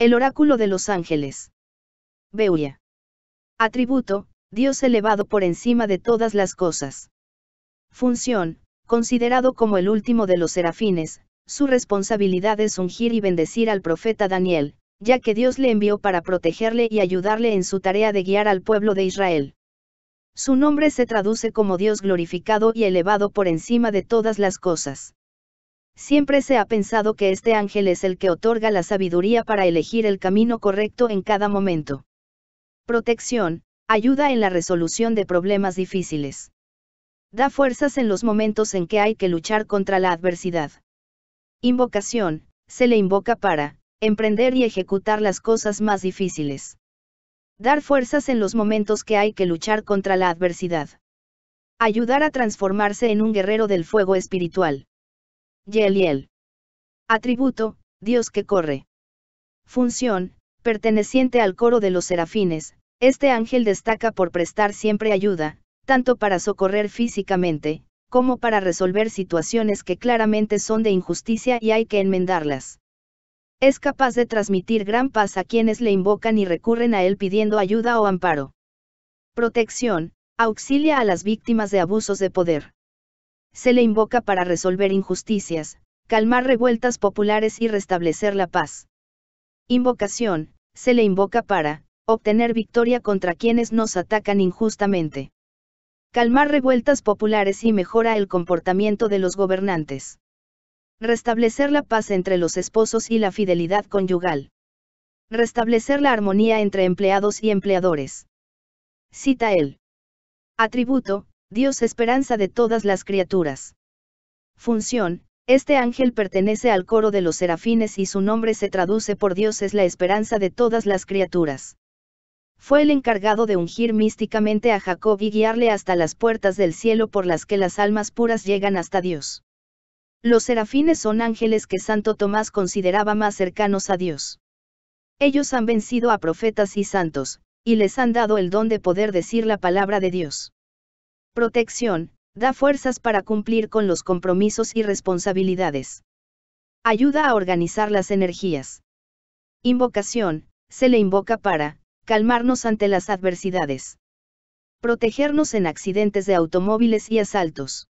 El oráculo de los ángeles. Beuya. Atributo, Dios elevado por encima de todas las cosas. Función, considerado como el último de los serafines, su responsabilidad es ungir y bendecir al profeta Daniel, ya que Dios le envió para protegerle y ayudarle en su tarea de guiar al pueblo de Israel. Su nombre se traduce como Dios glorificado y elevado por encima de todas las cosas. Siempre se ha pensado que este ángel es el que otorga la sabiduría para elegir el camino correcto en cada momento. Protección, ayuda en la resolución de problemas difíciles. Da fuerzas en los momentos en que hay que luchar contra la adversidad. Invocación, se le invoca para, emprender y ejecutar las cosas más difíciles. Dar fuerzas en los momentos que hay que luchar contra la adversidad. Ayudar a transformarse en un guerrero del fuego espiritual. Yel. Atributo, Dios que corre. Función, perteneciente al coro de los serafines, este ángel destaca por prestar siempre ayuda, tanto para socorrer físicamente, como para resolver situaciones que claramente son de injusticia y hay que enmendarlas. Es capaz de transmitir gran paz a quienes le invocan y recurren a él pidiendo ayuda o amparo. Protección, auxilia a las víctimas de abusos de poder se le invoca para resolver injusticias, calmar revueltas populares y restablecer la paz. Invocación, se le invoca para, obtener victoria contra quienes nos atacan injustamente. Calmar revueltas populares y mejora el comportamiento de los gobernantes. Restablecer la paz entre los esposos y la fidelidad conyugal. Restablecer la armonía entre empleados y empleadores. Cita el atributo, Dios esperanza de todas las criaturas. Función, este ángel pertenece al coro de los serafines y su nombre se traduce por Dios es la esperanza de todas las criaturas. Fue el encargado de ungir místicamente a Jacob y guiarle hasta las puertas del cielo por las que las almas puras llegan hasta Dios. Los serafines son ángeles que Santo Tomás consideraba más cercanos a Dios. Ellos han vencido a profetas y santos, y les han dado el don de poder decir la palabra de Dios. Protección, da fuerzas para cumplir con los compromisos y responsabilidades. Ayuda a organizar las energías. Invocación, se le invoca para, calmarnos ante las adversidades. Protegernos en accidentes de automóviles y asaltos.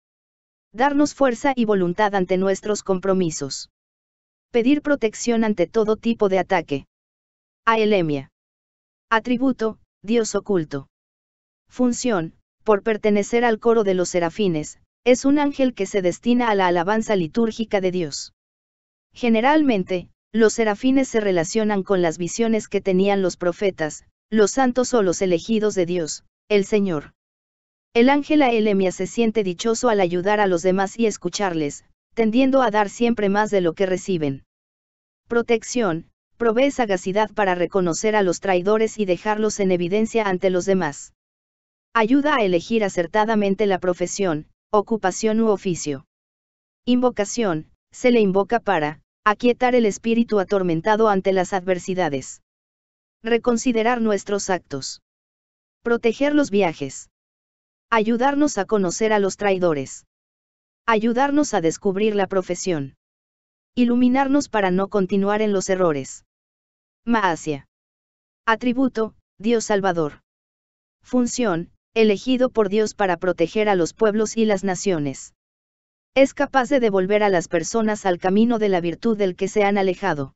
Darnos fuerza y voluntad ante nuestros compromisos. Pedir protección ante todo tipo de ataque. Aelemia. Atributo, Dios oculto. Función, por pertenecer al coro de los serafines, es un ángel que se destina a la alabanza litúrgica de Dios. Generalmente, los serafines se relacionan con las visiones que tenían los profetas, los santos o los elegidos de Dios, el Señor. El ángel Aelemia se siente dichoso al ayudar a los demás y escucharles, tendiendo a dar siempre más de lo que reciben. Protección, provee sagacidad para reconocer a los traidores y dejarlos en evidencia ante los demás. Ayuda a elegir acertadamente la profesión, ocupación u oficio. Invocación, se le invoca para, aquietar el espíritu atormentado ante las adversidades. Reconsiderar nuestros actos. Proteger los viajes. Ayudarnos a conocer a los traidores. Ayudarnos a descubrir la profesión. Iluminarnos para no continuar en los errores. Maasia. Atributo, Dios Salvador. Función, elegido por Dios para proteger a los pueblos y las naciones. Es capaz de devolver a las personas al camino de la virtud del que se han alejado.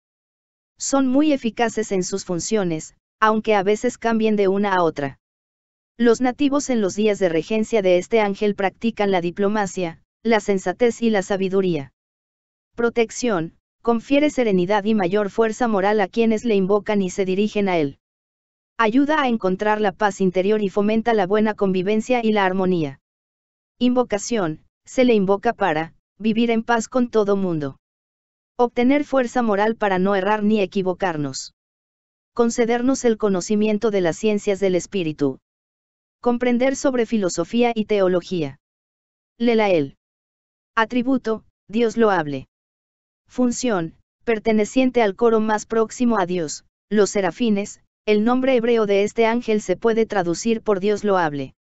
Son muy eficaces en sus funciones, aunque a veces cambien de una a otra. Los nativos en los días de regencia de este ángel practican la diplomacia, la sensatez y la sabiduría. Protección, confiere serenidad y mayor fuerza moral a quienes le invocan y se dirigen a él ayuda a encontrar la paz interior y fomenta la buena convivencia y la armonía. Invocación, se le invoca para, vivir en paz con todo mundo. Obtener fuerza moral para no errar ni equivocarnos. Concedernos el conocimiento de las ciencias del espíritu. Comprender sobre filosofía y teología. Lelael. Atributo, Dios lo hable. Función, perteneciente al coro más próximo a Dios, los serafines, el nombre hebreo de este ángel se puede traducir por Dios lo hable.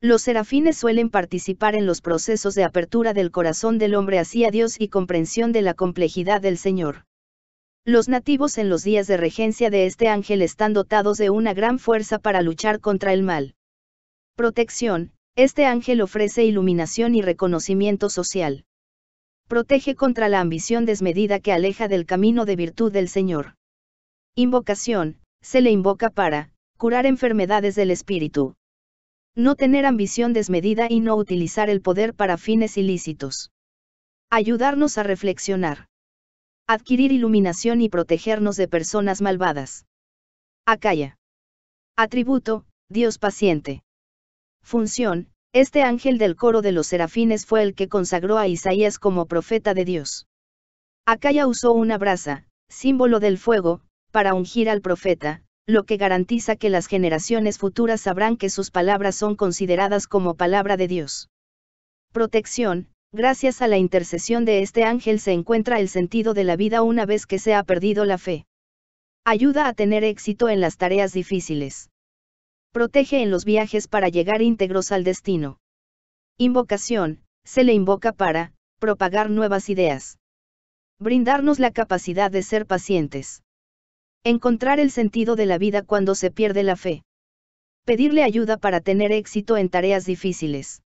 Los serafines suelen participar en los procesos de apertura del corazón del hombre hacia Dios y comprensión de la complejidad del Señor. Los nativos en los días de regencia de este ángel están dotados de una gran fuerza para luchar contra el mal. Protección, este ángel ofrece iluminación y reconocimiento social. Protege contra la ambición desmedida que aleja del camino de virtud del Señor. Invocación, se le invoca para curar enfermedades del espíritu. No tener ambición desmedida y no utilizar el poder para fines ilícitos. Ayudarnos a reflexionar. Adquirir iluminación y protegernos de personas malvadas. Acaya. Atributo, Dios paciente. Función, este ángel del coro de los serafines fue el que consagró a Isaías como profeta de Dios. Acaya usó una brasa, símbolo del fuego, para ungir al profeta, lo que garantiza que las generaciones futuras sabrán que sus palabras son consideradas como palabra de Dios. Protección, gracias a la intercesión de este ángel se encuentra el sentido de la vida una vez que se ha perdido la fe. Ayuda a tener éxito en las tareas difíciles. Protege en los viajes para llegar íntegros al destino. Invocación, se le invoca para, propagar nuevas ideas. Brindarnos la capacidad de ser pacientes. Encontrar el sentido de la vida cuando se pierde la fe. Pedirle ayuda para tener éxito en tareas difíciles.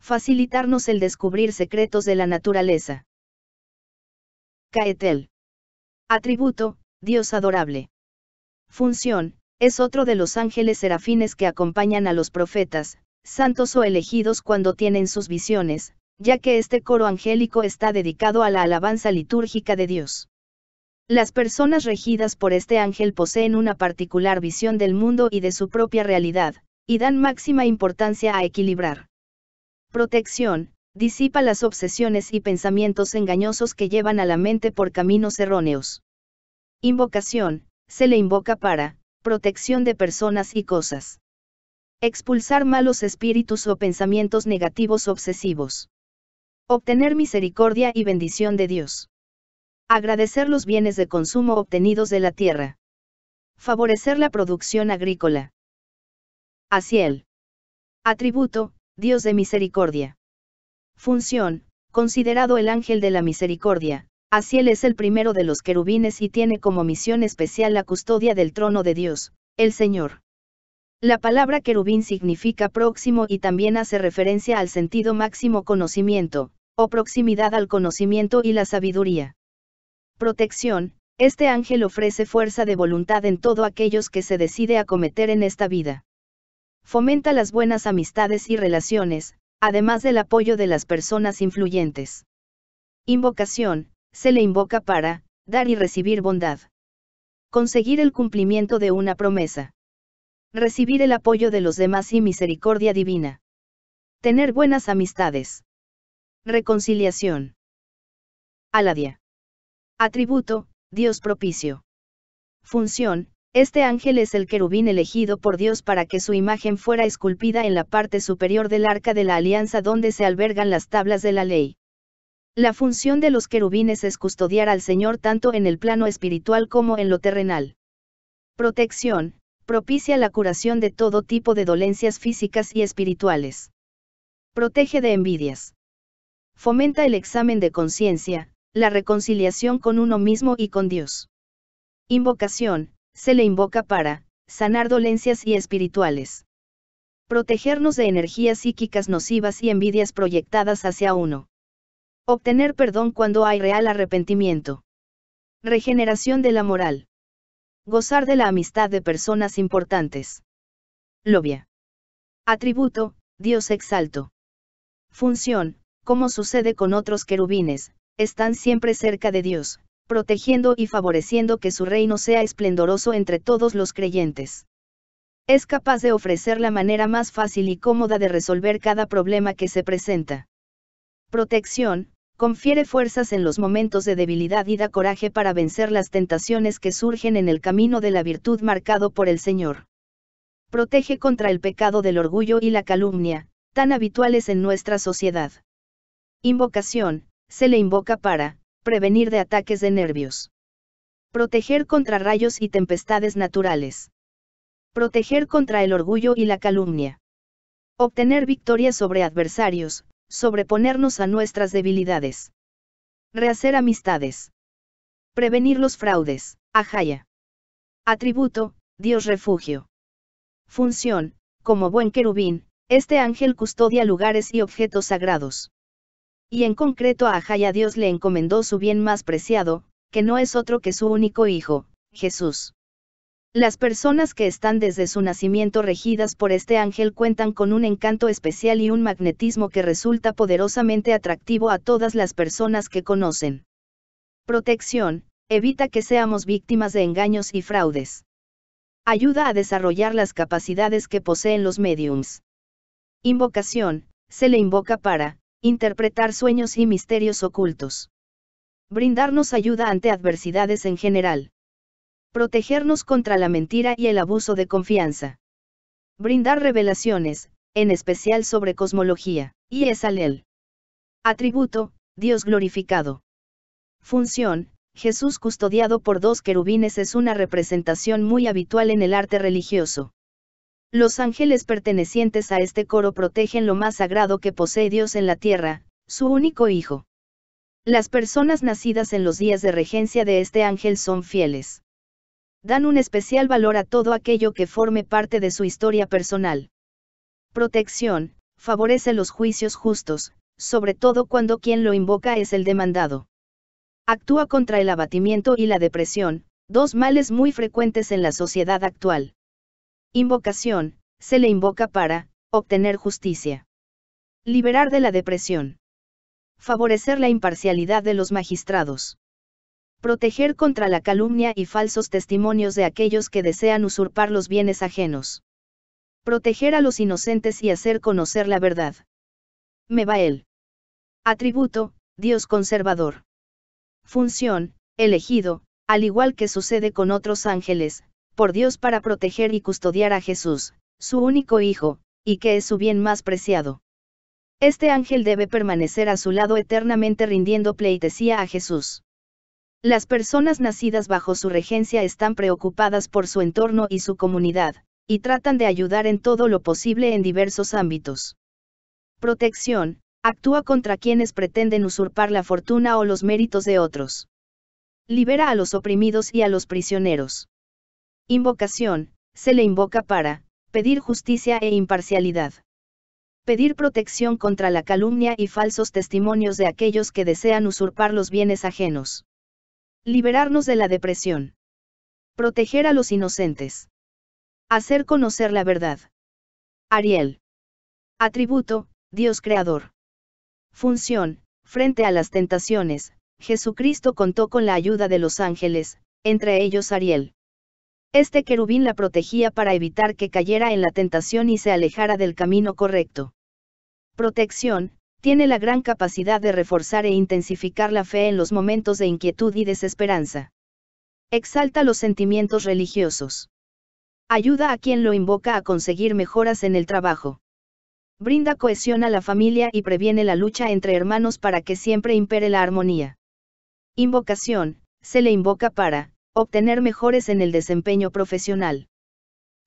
Facilitarnos el descubrir secretos de la naturaleza. Caetel. Atributo, Dios adorable. Función, es otro de los ángeles serafines que acompañan a los profetas, santos o elegidos cuando tienen sus visiones, ya que este coro angélico está dedicado a la alabanza litúrgica de Dios. Las personas regidas por este ángel poseen una particular visión del mundo y de su propia realidad, y dan máxima importancia a equilibrar. Protección, disipa las obsesiones y pensamientos engañosos que llevan a la mente por caminos erróneos. Invocación, se le invoca para, protección de personas y cosas. Expulsar malos espíritus o pensamientos negativos obsesivos. Obtener misericordia y bendición de Dios. Agradecer los bienes de consumo obtenidos de la tierra. Favorecer la producción agrícola. Asiel. Atributo, Dios de misericordia. Función, considerado el ángel de la misericordia, Asiel es el primero de los querubines y tiene como misión especial la custodia del trono de Dios, el Señor. La palabra querubín significa próximo y también hace referencia al sentido máximo conocimiento, o proximidad al conocimiento y la sabiduría protección, este ángel ofrece fuerza de voluntad en todo aquellos que se decide acometer en esta vida. Fomenta las buenas amistades y relaciones, además del apoyo de las personas influyentes. Invocación, se le invoca para, dar y recibir bondad. Conseguir el cumplimiento de una promesa. Recibir el apoyo de los demás y misericordia divina. Tener buenas amistades. Reconciliación. Aladia. Atributo, Dios propicio. Función, este ángel es el querubín elegido por Dios para que su imagen fuera esculpida en la parte superior del arca de la alianza donde se albergan las tablas de la ley. La función de los querubines es custodiar al Señor tanto en el plano espiritual como en lo terrenal. Protección, propicia la curación de todo tipo de dolencias físicas y espirituales. Protege de envidias. Fomenta el examen de conciencia, la reconciliación con uno mismo y con Dios. Invocación, se le invoca para, sanar dolencias y espirituales. Protegernos de energías psíquicas nocivas y envidias proyectadas hacia uno. Obtener perdón cuando hay real arrepentimiento. Regeneración de la moral. Gozar de la amistad de personas importantes. Lobia. Atributo, Dios exalto. Función, como sucede con otros querubines, están siempre cerca de Dios, protegiendo y favoreciendo que su reino sea esplendoroso entre todos los creyentes. Es capaz de ofrecer la manera más fácil y cómoda de resolver cada problema que se presenta. Protección, confiere fuerzas en los momentos de debilidad y da coraje para vencer las tentaciones que surgen en el camino de la virtud marcado por el Señor. Protege contra el pecado del orgullo y la calumnia, tan habituales en nuestra sociedad. Invocación, se le invoca para, prevenir de ataques de nervios. Proteger contra rayos y tempestades naturales. Proteger contra el orgullo y la calumnia. Obtener victoria sobre adversarios, sobreponernos a nuestras debilidades. Rehacer amistades. Prevenir los fraudes. Ajaya. Atributo, Dios refugio. Función, como buen querubín, este ángel custodia lugares y objetos sagrados y en concreto a Ajaya Dios le encomendó su bien más preciado, que no es otro que su único hijo, Jesús. Las personas que están desde su nacimiento regidas por este ángel cuentan con un encanto especial y un magnetismo que resulta poderosamente atractivo a todas las personas que conocen. Protección, evita que seamos víctimas de engaños y fraudes. Ayuda a desarrollar las capacidades que poseen los mediums. Invocación, se le invoca para, interpretar sueños y misterios ocultos. Brindarnos ayuda ante adversidades en general. Protegernos contra la mentira y el abuso de confianza. Brindar revelaciones, en especial sobre cosmología, y es alel. Atributo, Dios glorificado. Función, Jesús custodiado por dos querubines es una representación muy habitual en el arte religioso. Los ángeles pertenecientes a este coro protegen lo más sagrado que posee Dios en la tierra, su único hijo. Las personas nacidas en los días de regencia de este ángel son fieles. Dan un especial valor a todo aquello que forme parte de su historia personal. Protección, favorece los juicios justos, sobre todo cuando quien lo invoca es el demandado. Actúa contra el abatimiento y la depresión, dos males muy frecuentes en la sociedad actual. Invocación, se le invoca para, obtener justicia. Liberar de la depresión. Favorecer la imparcialidad de los magistrados. Proteger contra la calumnia y falsos testimonios de aquellos que desean usurpar los bienes ajenos. Proteger a los inocentes y hacer conocer la verdad. Me va el. Atributo, Dios conservador. Función, elegido, al igual que sucede con otros ángeles, por Dios para proteger y custodiar a Jesús, su único Hijo, y que es su bien más preciado. Este ángel debe permanecer a su lado eternamente rindiendo pleitesía a Jesús. Las personas nacidas bajo su regencia están preocupadas por su entorno y su comunidad, y tratan de ayudar en todo lo posible en diversos ámbitos. Protección, actúa contra quienes pretenden usurpar la fortuna o los méritos de otros. Libera a los oprimidos y a los prisioneros. Invocación, se le invoca para, pedir justicia e imparcialidad. Pedir protección contra la calumnia y falsos testimonios de aquellos que desean usurpar los bienes ajenos. Liberarnos de la depresión. Proteger a los inocentes. Hacer conocer la verdad. Ariel. Atributo, Dios Creador. Función, frente a las tentaciones, Jesucristo contó con la ayuda de los ángeles, entre ellos Ariel. Este querubín la protegía para evitar que cayera en la tentación y se alejara del camino correcto. Protección, tiene la gran capacidad de reforzar e intensificar la fe en los momentos de inquietud y desesperanza. Exalta los sentimientos religiosos. Ayuda a quien lo invoca a conseguir mejoras en el trabajo. Brinda cohesión a la familia y previene la lucha entre hermanos para que siempre impere la armonía. Invocación, se le invoca para, obtener mejores en el desempeño profesional.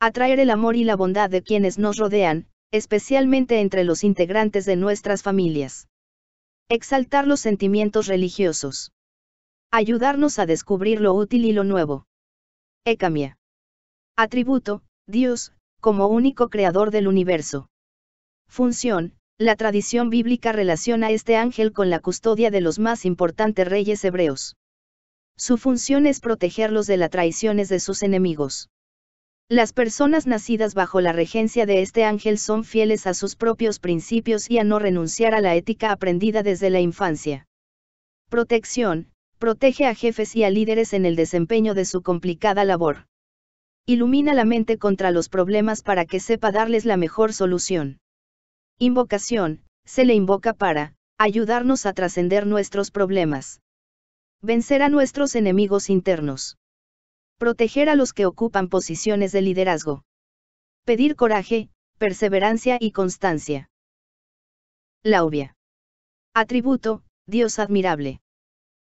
Atraer el amor y la bondad de quienes nos rodean, especialmente entre los integrantes de nuestras familias. Exaltar los sentimientos religiosos. Ayudarnos a descubrir lo útil y lo nuevo. Ecamia. Atributo, Dios, como único creador del universo. Función, la tradición bíblica relaciona a este ángel con la custodia de los más importantes reyes hebreos. Su función es protegerlos de las traiciones de sus enemigos. Las personas nacidas bajo la regencia de este ángel son fieles a sus propios principios y a no renunciar a la ética aprendida desde la infancia. Protección, protege a jefes y a líderes en el desempeño de su complicada labor. Ilumina la mente contra los problemas para que sepa darles la mejor solución. Invocación, se le invoca para ayudarnos a trascender nuestros problemas. Vencer a nuestros enemigos internos. Proteger a los que ocupan posiciones de liderazgo. Pedir coraje, perseverancia y constancia. Laubia. Atributo, Dios admirable.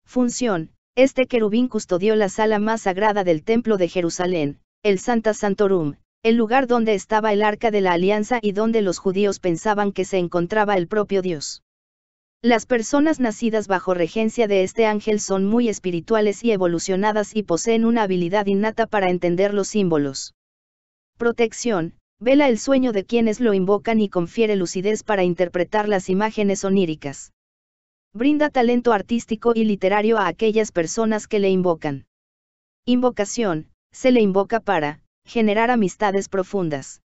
Función, este querubín custodió la sala más sagrada del Templo de Jerusalén, el Santa Santorum, el lugar donde estaba el arca de la alianza y donde los judíos pensaban que se encontraba el propio Dios. Las personas nacidas bajo regencia de este ángel son muy espirituales y evolucionadas y poseen una habilidad innata para entender los símbolos. Protección, vela el sueño de quienes lo invocan y confiere lucidez para interpretar las imágenes oníricas. Brinda talento artístico y literario a aquellas personas que le invocan. Invocación, se le invoca para, generar amistades profundas.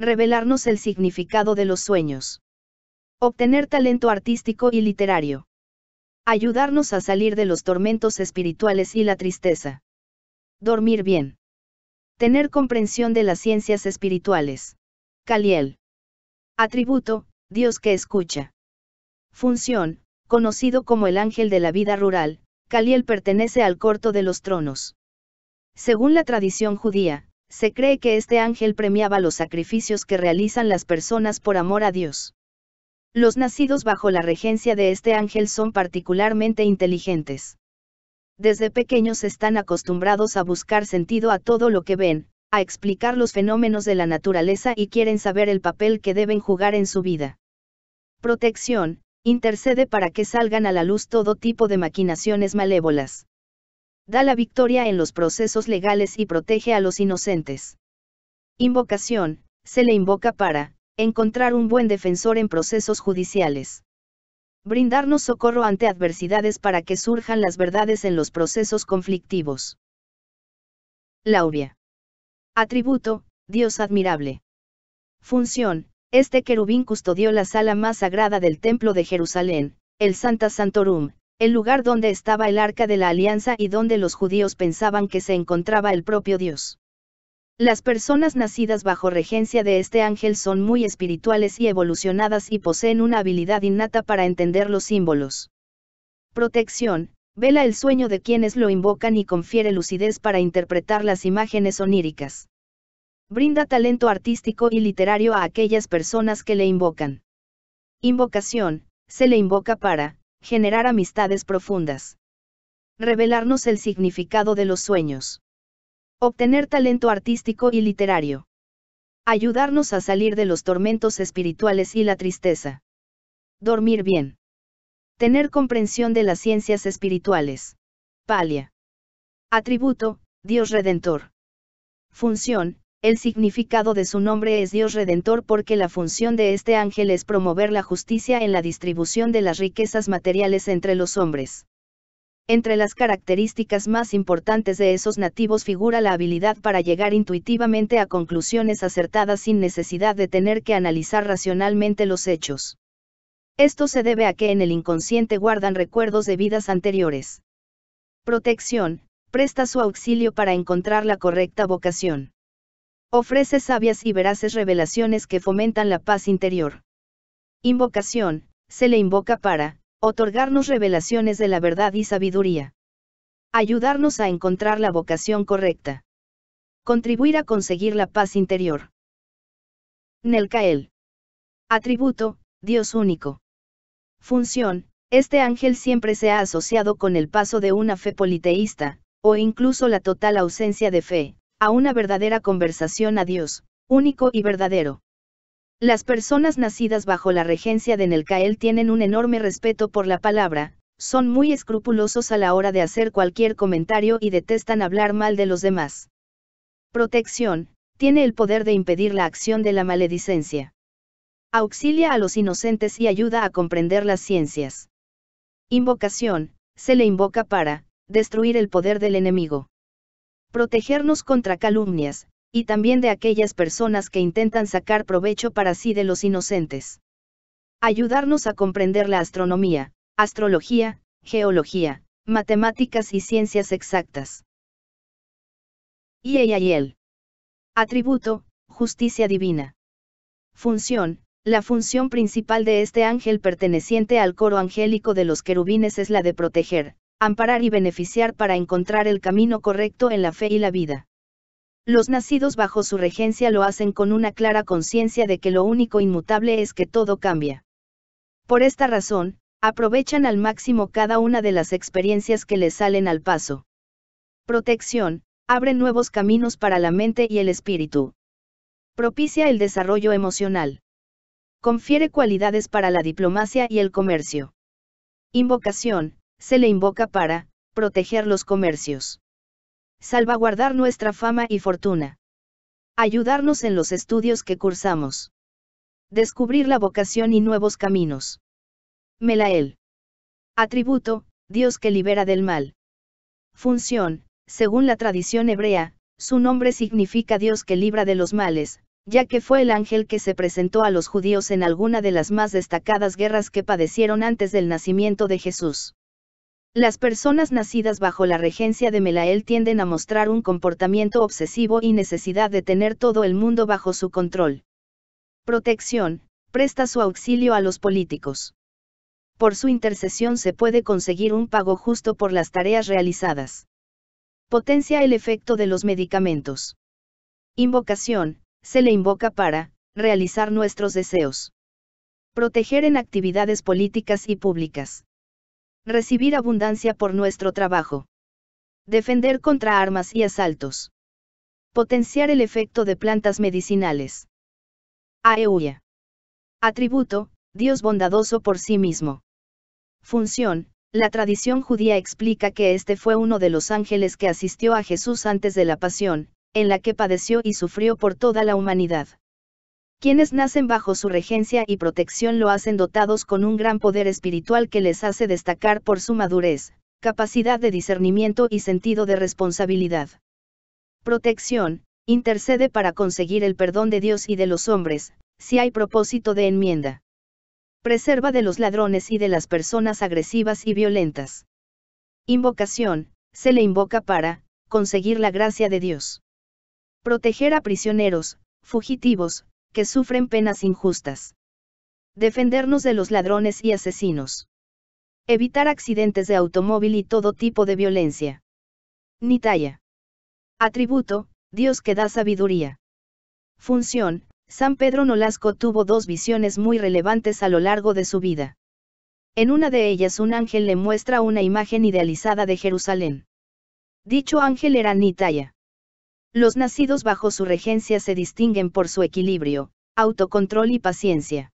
Revelarnos el significado de los sueños. Obtener talento artístico y literario. Ayudarnos a salir de los tormentos espirituales y la tristeza. Dormir bien. Tener comprensión de las ciencias espirituales. Caliel. Atributo, Dios que escucha. Función, conocido como el ángel de la vida rural, Caliel pertenece al corto de los tronos. Según la tradición judía, se cree que este ángel premiaba los sacrificios que realizan las personas por amor a Dios. Los nacidos bajo la regencia de este ángel son particularmente inteligentes. Desde pequeños están acostumbrados a buscar sentido a todo lo que ven, a explicar los fenómenos de la naturaleza y quieren saber el papel que deben jugar en su vida. Protección, intercede para que salgan a la luz todo tipo de maquinaciones malévolas. Da la victoria en los procesos legales y protege a los inocentes. Invocación, se le invoca para, Encontrar un buen defensor en procesos judiciales. Brindarnos socorro ante adversidades para que surjan las verdades en los procesos conflictivos. Lauria. Atributo, Dios admirable. Función, este querubín custodió la sala más sagrada del Templo de Jerusalén, el Santa Santorum, el lugar donde estaba el arca de la alianza y donde los judíos pensaban que se encontraba el propio Dios. Las personas nacidas bajo regencia de este ángel son muy espirituales y evolucionadas y poseen una habilidad innata para entender los símbolos. Protección, vela el sueño de quienes lo invocan y confiere lucidez para interpretar las imágenes oníricas. Brinda talento artístico y literario a aquellas personas que le invocan. Invocación, se le invoca para, generar amistades profundas. Revelarnos el significado de los sueños. Obtener talento artístico y literario. Ayudarnos a salir de los tormentos espirituales y la tristeza. Dormir bien. Tener comprensión de las ciencias espirituales. Palia. Atributo, Dios Redentor. Función, el significado de su nombre es Dios Redentor porque la función de este ángel es promover la justicia en la distribución de las riquezas materiales entre los hombres. Entre las características más importantes de esos nativos figura la habilidad para llegar intuitivamente a conclusiones acertadas sin necesidad de tener que analizar racionalmente los hechos. Esto se debe a que en el inconsciente guardan recuerdos de vidas anteriores. Protección, presta su auxilio para encontrar la correcta vocación. Ofrece sabias y veraces revelaciones que fomentan la paz interior. Invocación, se le invoca para, otorgarnos revelaciones de la verdad y sabiduría, ayudarnos a encontrar la vocación correcta, contribuir a conseguir la paz interior. Nelcael. Atributo, Dios único. Función, este ángel siempre se ha asociado con el paso de una fe politeísta, o incluso la total ausencia de fe, a una verdadera conversación a Dios, único y verdadero. Las personas nacidas bajo la regencia de Nelcael tienen un enorme respeto por la palabra, son muy escrupulosos a la hora de hacer cualquier comentario y detestan hablar mal de los demás. Protección, tiene el poder de impedir la acción de la maledicencia. Auxilia a los inocentes y ayuda a comprender las ciencias. Invocación, se le invoca para, destruir el poder del enemigo. Protegernos contra calumnias, y también de aquellas personas que intentan sacar provecho para sí de los inocentes. Ayudarnos a comprender la astronomía, astrología, geología, matemáticas y ciencias exactas. Y ella él. Atributo, justicia divina. Función, la función principal de este ángel perteneciente al coro angélico de los querubines es la de proteger, amparar y beneficiar para encontrar el camino correcto en la fe y la vida. Los nacidos bajo su regencia lo hacen con una clara conciencia de que lo único inmutable es que todo cambia. Por esta razón, aprovechan al máximo cada una de las experiencias que les salen al paso. Protección, abre nuevos caminos para la mente y el espíritu. Propicia el desarrollo emocional. Confiere cualidades para la diplomacia y el comercio. Invocación, se le invoca para proteger los comercios salvaguardar nuestra fama y fortuna. Ayudarnos en los estudios que cursamos. Descubrir la vocación y nuevos caminos. Melael. Atributo, Dios que libera del mal. Función, según la tradición hebrea, su nombre significa Dios que libra de los males, ya que fue el ángel que se presentó a los judíos en alguna de las más destacadas guerras que padecieron antes del nacimiento de Jesús. Las personas nacidas bajo la regencia de Melael tienden a mostrar un comportamiento obsesivo y necesidad de tener todo el mundo bajo su control. Protección, presta su auxilio a los políticos. Por su intercesión se puede conseguir un pago justo por las tareas realizadas. Potencia el efecto de los medicamentos. Invocación, se le invoca para, realizar nuestros deseos. Proteger en actividades políticas y públicas. Recibir abundancia por nuestro trabajo. Defender contra armas y asaltos. Potenciar el efecto de plantas medicinales. Aeuya. Atributo, Dios bondadoso por sí mismo. Función, la tradición judía explica que este fue uno de los ángeles que asistió a Jesús antes de la pasión, en la que padeció y sufrió por toda la humanidad. Quienes nacen bajo su regencia y protección lo hacen dotados con un gran poder espiritual que les hace destacar por su madurez, capacidad de discernimiento y sentido de responsabilidad. Protección, intercede para conseguir el perdón de Dios y de los hombres, si hay propósito de enmienda. Preserva de los ladrones y de las personas agresivas y violentas. Invocación, se le invoca para, conseguir la gracia de Dios. Proteger a prisioneros, fugitivos, que sufren penas injustas. Defendernos de los ladrones y asesinos. Evitar accidentes de automóvil y todo tipo de violencia. Nitaya. Atributo, Dios que da sabiduría. Función, San Pedro Nolasco tuvo dos visiones muy relevantes a lo largo de su vida. En una de ellas un ángel le muestra una imagen idealizada de Jerusalén. Dicho ángel era Nitaya. Los nacidos bajo su regencia se distinguen por su equilibrio, autocontrol y paciencia.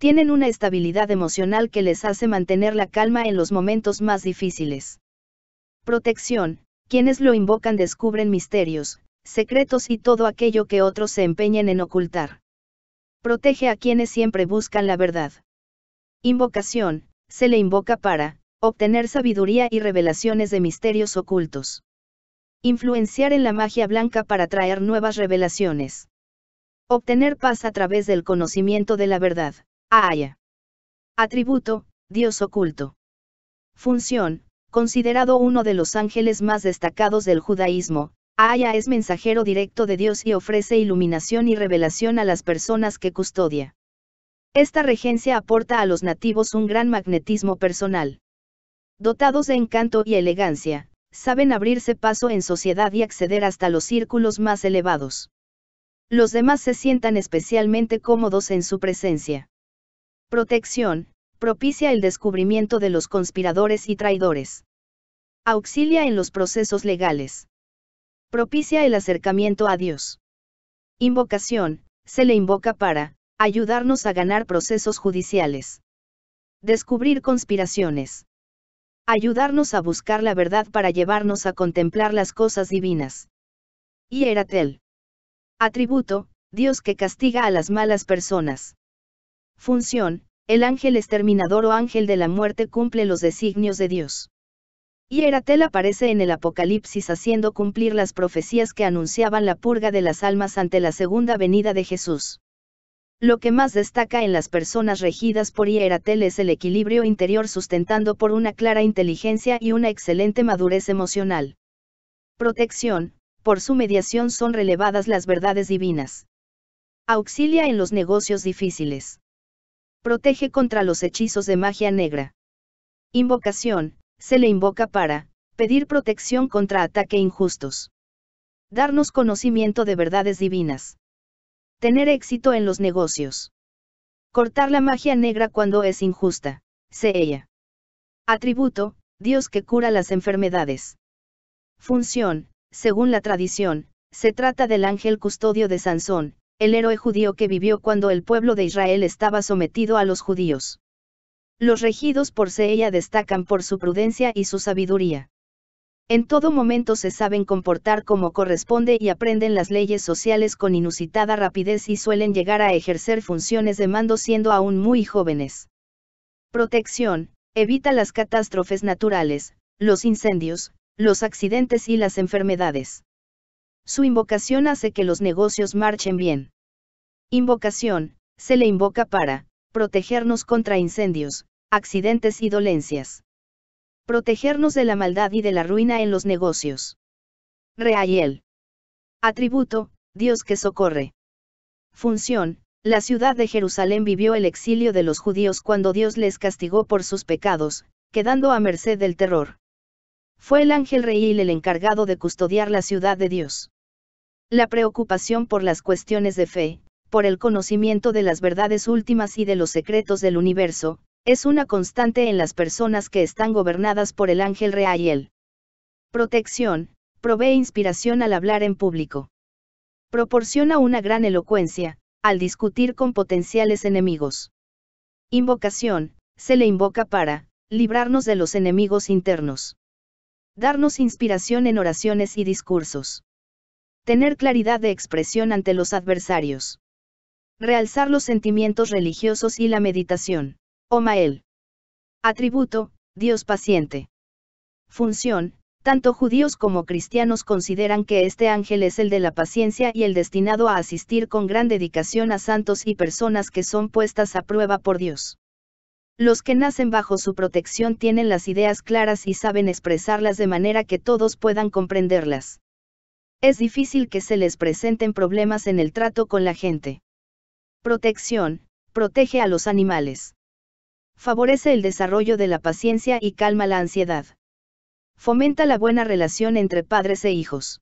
Tienen una estabilidad emocional que les hace mantener la calma en los momentos más difíciles. Protección, quienes lo invocan descubren misterios, secretos y todo aquello que otros se empeñen en ocultar. Protege a quienes siempre buscan la verdad. Invocación, se le invoca para obtener sabiduría y revelaciones de misterios ocultos. Influenciar en la magia blanca para traer nuevas revelaciones. Obtener paz a través del conocimiento de la verdad. Aya. Atributo, Dios oculto. Función, considerado uno de los ángeles más destacados del judaísmo, Aya es mensajero directo de Dios y ofrece iluminación y revelación a las personas que custodia. Esta regencia aporta a los nativos un gran magnetismo personal. Dotados de encanto y elegancia, saben abrirse paso en sociedad y acceder hasta los círculos más elevados. Los demás se sientan especialmente cómodos en su presencia. Protección, propicia el descubrimiento de los conspiradores y traidores. Auxilia en los procesos legales. Propicia el acercamiento a Dios. Invocación, se le invoca para, ayudarnos a ganar procesos judiciales. Descubrir conspiraciones ayudarnos a buscar la verdad para llevarnos a contemplar las cosas divinas. Y Atributo, Dios que castiga a las malas personas. Función, el ángel exterminador o ángel de la muerte cumple los designios de Dios. Y aparece en el Apocalipsis haciendo cumplir las profecías que anunciaban la purga de las almas ante la segunda venida de Jesús. Lo que más destaca en las personas regidas por Hieratel es el equilibrio interior sustentando por una clara inteligencia y una excelente madurez emocional. Protección, por su mediación son relevadas las verdades divinas. Auxilia en los negocios difíciles. Protege contra los hechizos de magia negra. Invocación, se le invoca para, pedir protección contra ataque injustos. Darnos conocimiento de verdades divinas. Tener éxito en los negocios. Cortar la magia negra cuando es injusta, sé ella. Atributo, Dios que cura las enfermedades. Función, según la tradición, se trata del ángel custodio de Sansón, el héroe judío que vivió cuando el pueblo de Israel estaba sometido a los judíos. Los regidos por ella destacan por su prudencia y su sabiduría. En todo momento se saben comportar como corresponde y aprenden las leyes sociales con inusitada rapidez y suelen llegar a ejercer funciones de mando siendo aún muy jóvenes. Protección, evita las catástrofes naturales, los incendios, los accidentes y las enfermedades. Su invocación hace que los negocios marchen bien. Invocación, se le invoca para protegernos contra incendios, accidentes y dolencias protegernos de la maldad y de la ruina en los negocios. el Atributo, Dios que socorre. Función, la ciudad de Jerusalén vivió el exilio de los judíos cuando Dios les castigó por sus pecados, quedando a merced del terror. Fue el ángel rey el encargado de custodiar la ciudad de Dios. La preocupación por las cuestiones de fe, por el conocimiento de las verdades últimas y de los secretos del universo, es una constante en las personas que están gobernadas por el ángel él. Protección, provee inspiración al hablar en público. Proporciona una gran elocuencia, al discutir con potenciales enemigos. Invocación, se le invoca para, librarnos de los enemigos internos. Darnos inspiración en oraciones y discursos. Tener claridad de expresión ante los adversarios. Realzar los sentimientos religiosos y la meditación. Omael. Atributo, Dios paciente. Función, tanto judíos como cristianos consideran que este ángel es el de la paciencia y el destinado a asistir con gran dedicación a santos y personas que son puestas a prueba por Dios. Los que nacen bajo su protección tienen las ideas claras y saben expresarlas de manera que todos puedan comprenderlas. Es difícil que se les presenten problemas en el trato con la gente. Protección, protege a los animales. Favorece el desarrollo de la paciencia y calma la ansiedad. Fomenta la buena relación entre padres e hijos.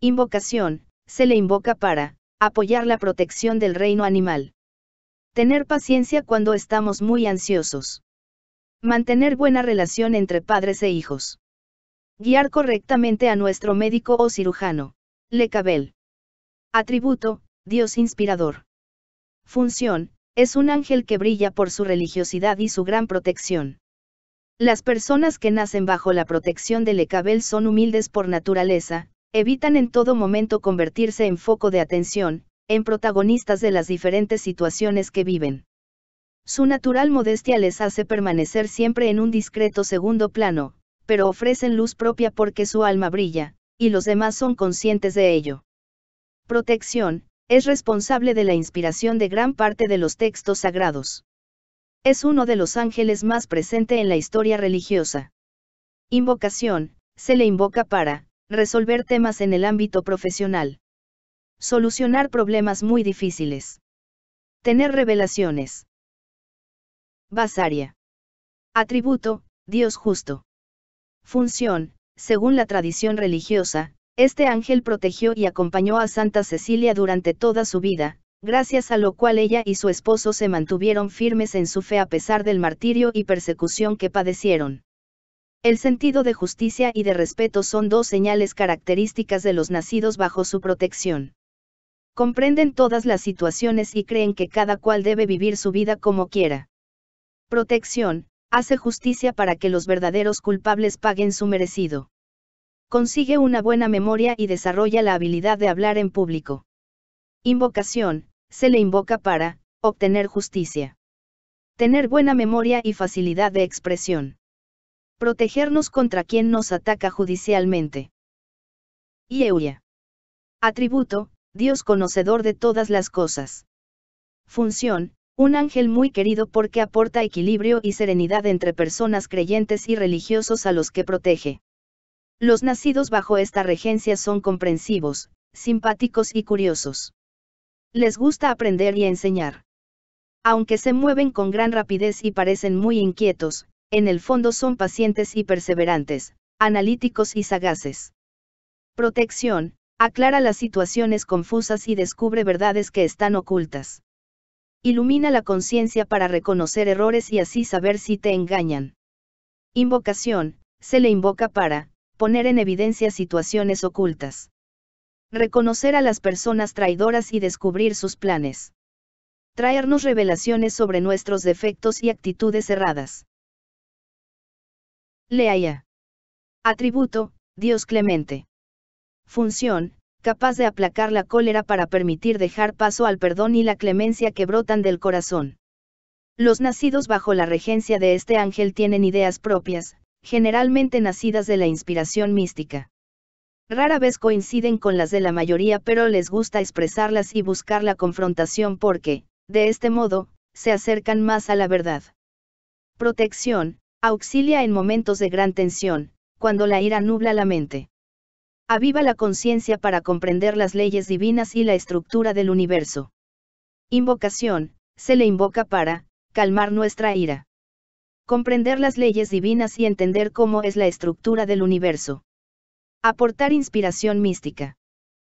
Invocación, se le invoca para, apoyar la protección del reino animal. Tener paciencia cuando estamos muy ansiosos. Mantener buena relación entre padres e hijos. Guiar correctamente a nuestro médico o cirujano. Lecabel. Atributo, Dios inspirador. Función, es un ángel que brilla por su religiosidad y su gran protección. Las personas que nacen bajo la protección de Lecabel son humildes por naturaleza, evitan en todo momento convertirse en foco de atención, en protagonistas de las diferentes situaciones que viven. Su natural modestia les hace permanecer siempre en un discreto segundo plano, pero ofrecen luz propia porque su alma brilla, y los demás son conscientes de ello. Protección, es responsable de la inspiración de gran parte de los textos sagrados. Es uno de los ángeles más presente en la historia religiosa. Invocación, se le invoca para, resolver temas en el ámbito profesional. Solucionar problemas muy difíciles. Tener revelaciones. Basaria. Atributo, Dios justo. Función, según la tradición religiosa, este ángel protegió y acompañó a Santa Cecilia durante toda su vida, gracias a lo cual ella y su esposo se mantuvieron firmes en su fe a pesar del martirio y persecución que padecieron. El sentido de justicia y de respeto son dos señales características de los nacidos bajo su protección. Comprenden todas las situaciones y creen que cada cual debe vivir su vida como quiera. Protección, hace justicia para que los verdaderos culpables paguen su merecido. Consigue una buena memoria y desarrolla la habilidad de hablar en público. Invocación, se le invoca para, obtener justicia. Tener buena memoria y facilidad de expresión. Protegernos contra quien nos ataca judicialmente. Y Atributo, Dios conocedor de todas las cosas. Función, un ángel muy querido porque aporta equilibrio y serenidad entre personas creyentes y religiosos a los que protege. Los nacidos bajo esta regencia son comprensivos, simpáticos y curiosos. Les gusta aprender y enseñar. Aunque se mueven con gran rapidez y parecen muy inquietos, en el fondo son pacientes y perseverantes, analíticos y sagaces. Protección, aclara las situaciones confusas y descubre verdades que están ocultas. Ilumina la conciencia para reconocer errores y así saber si te engañan. Invocación, se le invoca para, poner en evidencia situaciones ocultas. Reconocer a las personas traidoras y descubrir sus planes. Traernos revelaciones sobre nuestros defectos y actitudes erradas. Leaya. Atributo, Dios clemente. Función, capaz de aplacar la cólera para permitir dejar paso al perdón y la clemencia que brotan del corazón. Los nacidos bajo la regencia de este ángel tienen ideas propias, generalmente nacidas de la inspiración mística. Rara vez coinciden con las de la mayoría pero les gusta expresarlas y buscar la confrontación porque, de este modo, se acercan más a la verdad. Protección, auxilia en momentos de gran tensión, cuando la ira nubla la mente. Aviva la conciencia para comprender las leyes divinas y la estructura del universo. Invocación, se le invoca para, calmar nuestra ira comprender las leyes divinas y entender cómo es la estructura del universo. Aportar inspiración mística.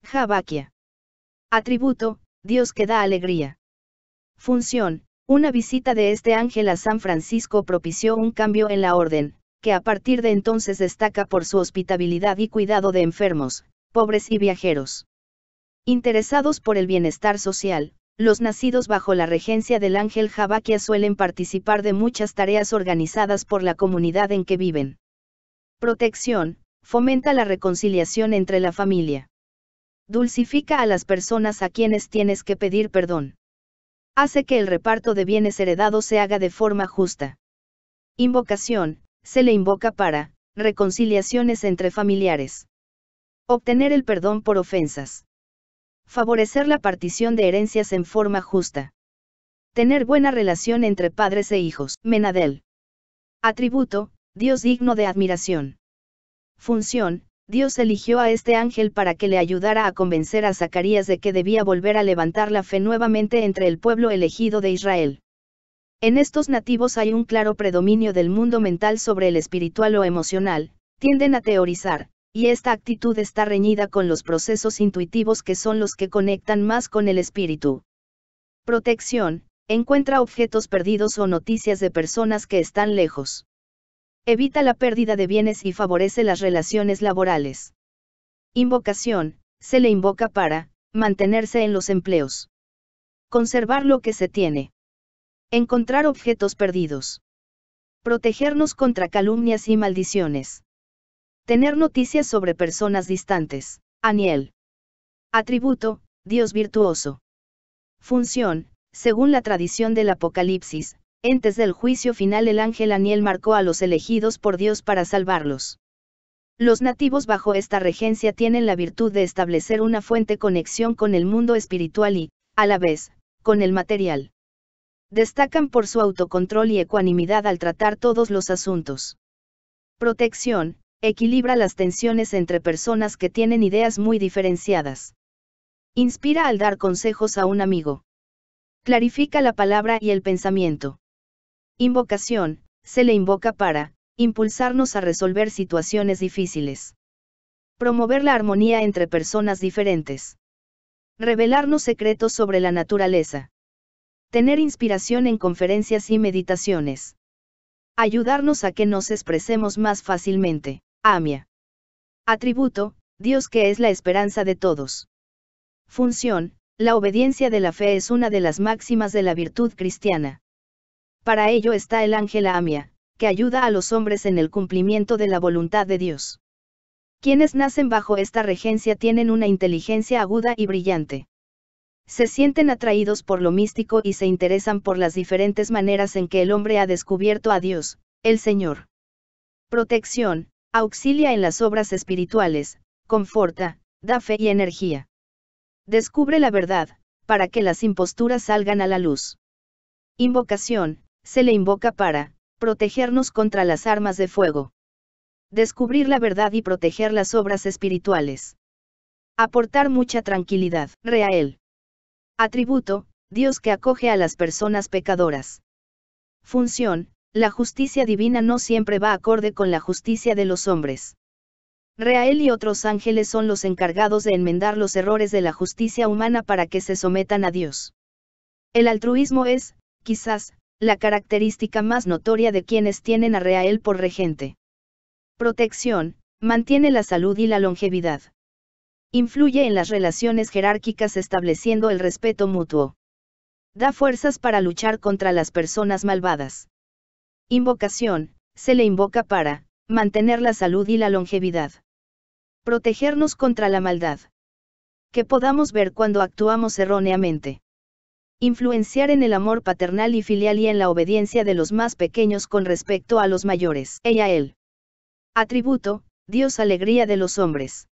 Javaquia. Atributo, Dios que da alegría. Función, una visita de este ángel a San Francisco propició un cambio en la orden, que a partir de entonces destaca por su hospitabilidad y cuidado de enfermos, pobres y viajeros. Interesados por el bienestar social, los nacidos bajo la regencia del ángel Jabaquia suelen participar de muchas tareas organizadas por la comunidad en que viven. Protección, fomenta la reconciliación entre la familia. Dulcifica a las personas a quienes tienes que pedir perdón. Hace que el reparto de bienes heredados se haga de forma justa. Invocación, se le invoca para, reconciliaciones entre familiares. Obtener el perdón por ofensas. Favorecer la partición de herencias en forma justa. Tener buena relación entre padres e hijos. Menadel. Atributo, Dios digno de admiración. Función, Dios eligió a este ángel para que le ayudara a convencer a Zacarías de que debía volver a levantar la fe nuevamente entre el pueblo elegido de Israel. En estos nativos hay un claro predominio del mundo mental sobre el espiritual o emocional, tienden a teorizar, y esta actitud está reñida con los procesos intuitivos que son los que conectan más con el espíritu. Protección, encuentra objetos perdidos o noticias de personas que están lejos. Evita la pérdida de bienes y favorece las relaciones laborales. Invocación, se le invoca para, mantenerse en los empleos. Conservar lo que se tiene. Encontrar objetos perdidos. Protegernos contra calumnias y maldiciones. Tener noticias sobre personas distantes. Aniel. Atributo, Dios virtuoso. Función, según la tradición del Apocalipsis, antes del juicio final el ángel Aniel marcó a los elegidos por Dios para salvarlos. Los nativos bajo esta regencia tienen la virtud de establecer una fuente conexión con el mundo espiritual y, a la vez, con el material. Destacan por su autocontrol y ecuanimidad al tratar todos los asuntos. Protección, equilibra las tensiones entre personas que tienen ideas muy diferenciadas. Inspira al dar consejos a un amigo. Clarifica la palabra y el pensamiento. Invocación, se le invoca para, impulsarnos a resolver situaciones difíciles. Promover la armonía entre personas diferentes. Revelarnos secretos sobre la naturaleza. Tener inspiración en conferencias y meditaciones ayudarnos a que nos expresemos más fácilmente. Amia. Atributo, Dios que es la esperanza de todos. Función, la obediencia de la fe es una de las máximas de la virtud cristiana. Para ello está el ángel Amia, que ayuda a los hombres en el cumplimiento de la voluntad de Dios. Quienes nacen bajo esta regencia tienen una inteligencia aguda y brillante. Se sienten atraídos por lo místico y se interesan por las diferentes maneras en que el hombre ha descubierto a Dios, el Señor. Protección, Auxilia en las obras espirituales, conforta, da fe y energía. Descubre la verdad, para que las imposturas salgan a la luz. Invocación, se le invoca para, protegernos contra las armas de fuego. Descubrir la verdad y proteger las obras espirituales. Aportar mucha tranquilidad, Reael. Atributo, Dios que acoge a las personas pecadoras. Función, la justicia divina no siempre va acorde con la justicia de los hombres. Reael y otros ángeles son los encargados de enmendar los errores de la justicia humana para que se sometan a Dios. El altruismo es, quizás, la característica más notoria de quienes tienen a Reael por regente. Protección, mantiene la salud y la longevidad. Influye en las relaciones jerárquicas estableciendo el respeto mutuo. Da fuerzas para luchar contra las personas malvadas. Invocación, se le invoca para, mantener la salud y la longevidad. Protegernos contra la maldad. Que podamos ver cuando actuamos erróneamente. Influenciar en el amor paternal y filial y en la obediencia de los más pequeños con respecto a los mayores. Ella él. Atributo, Dios alegría de los hombres.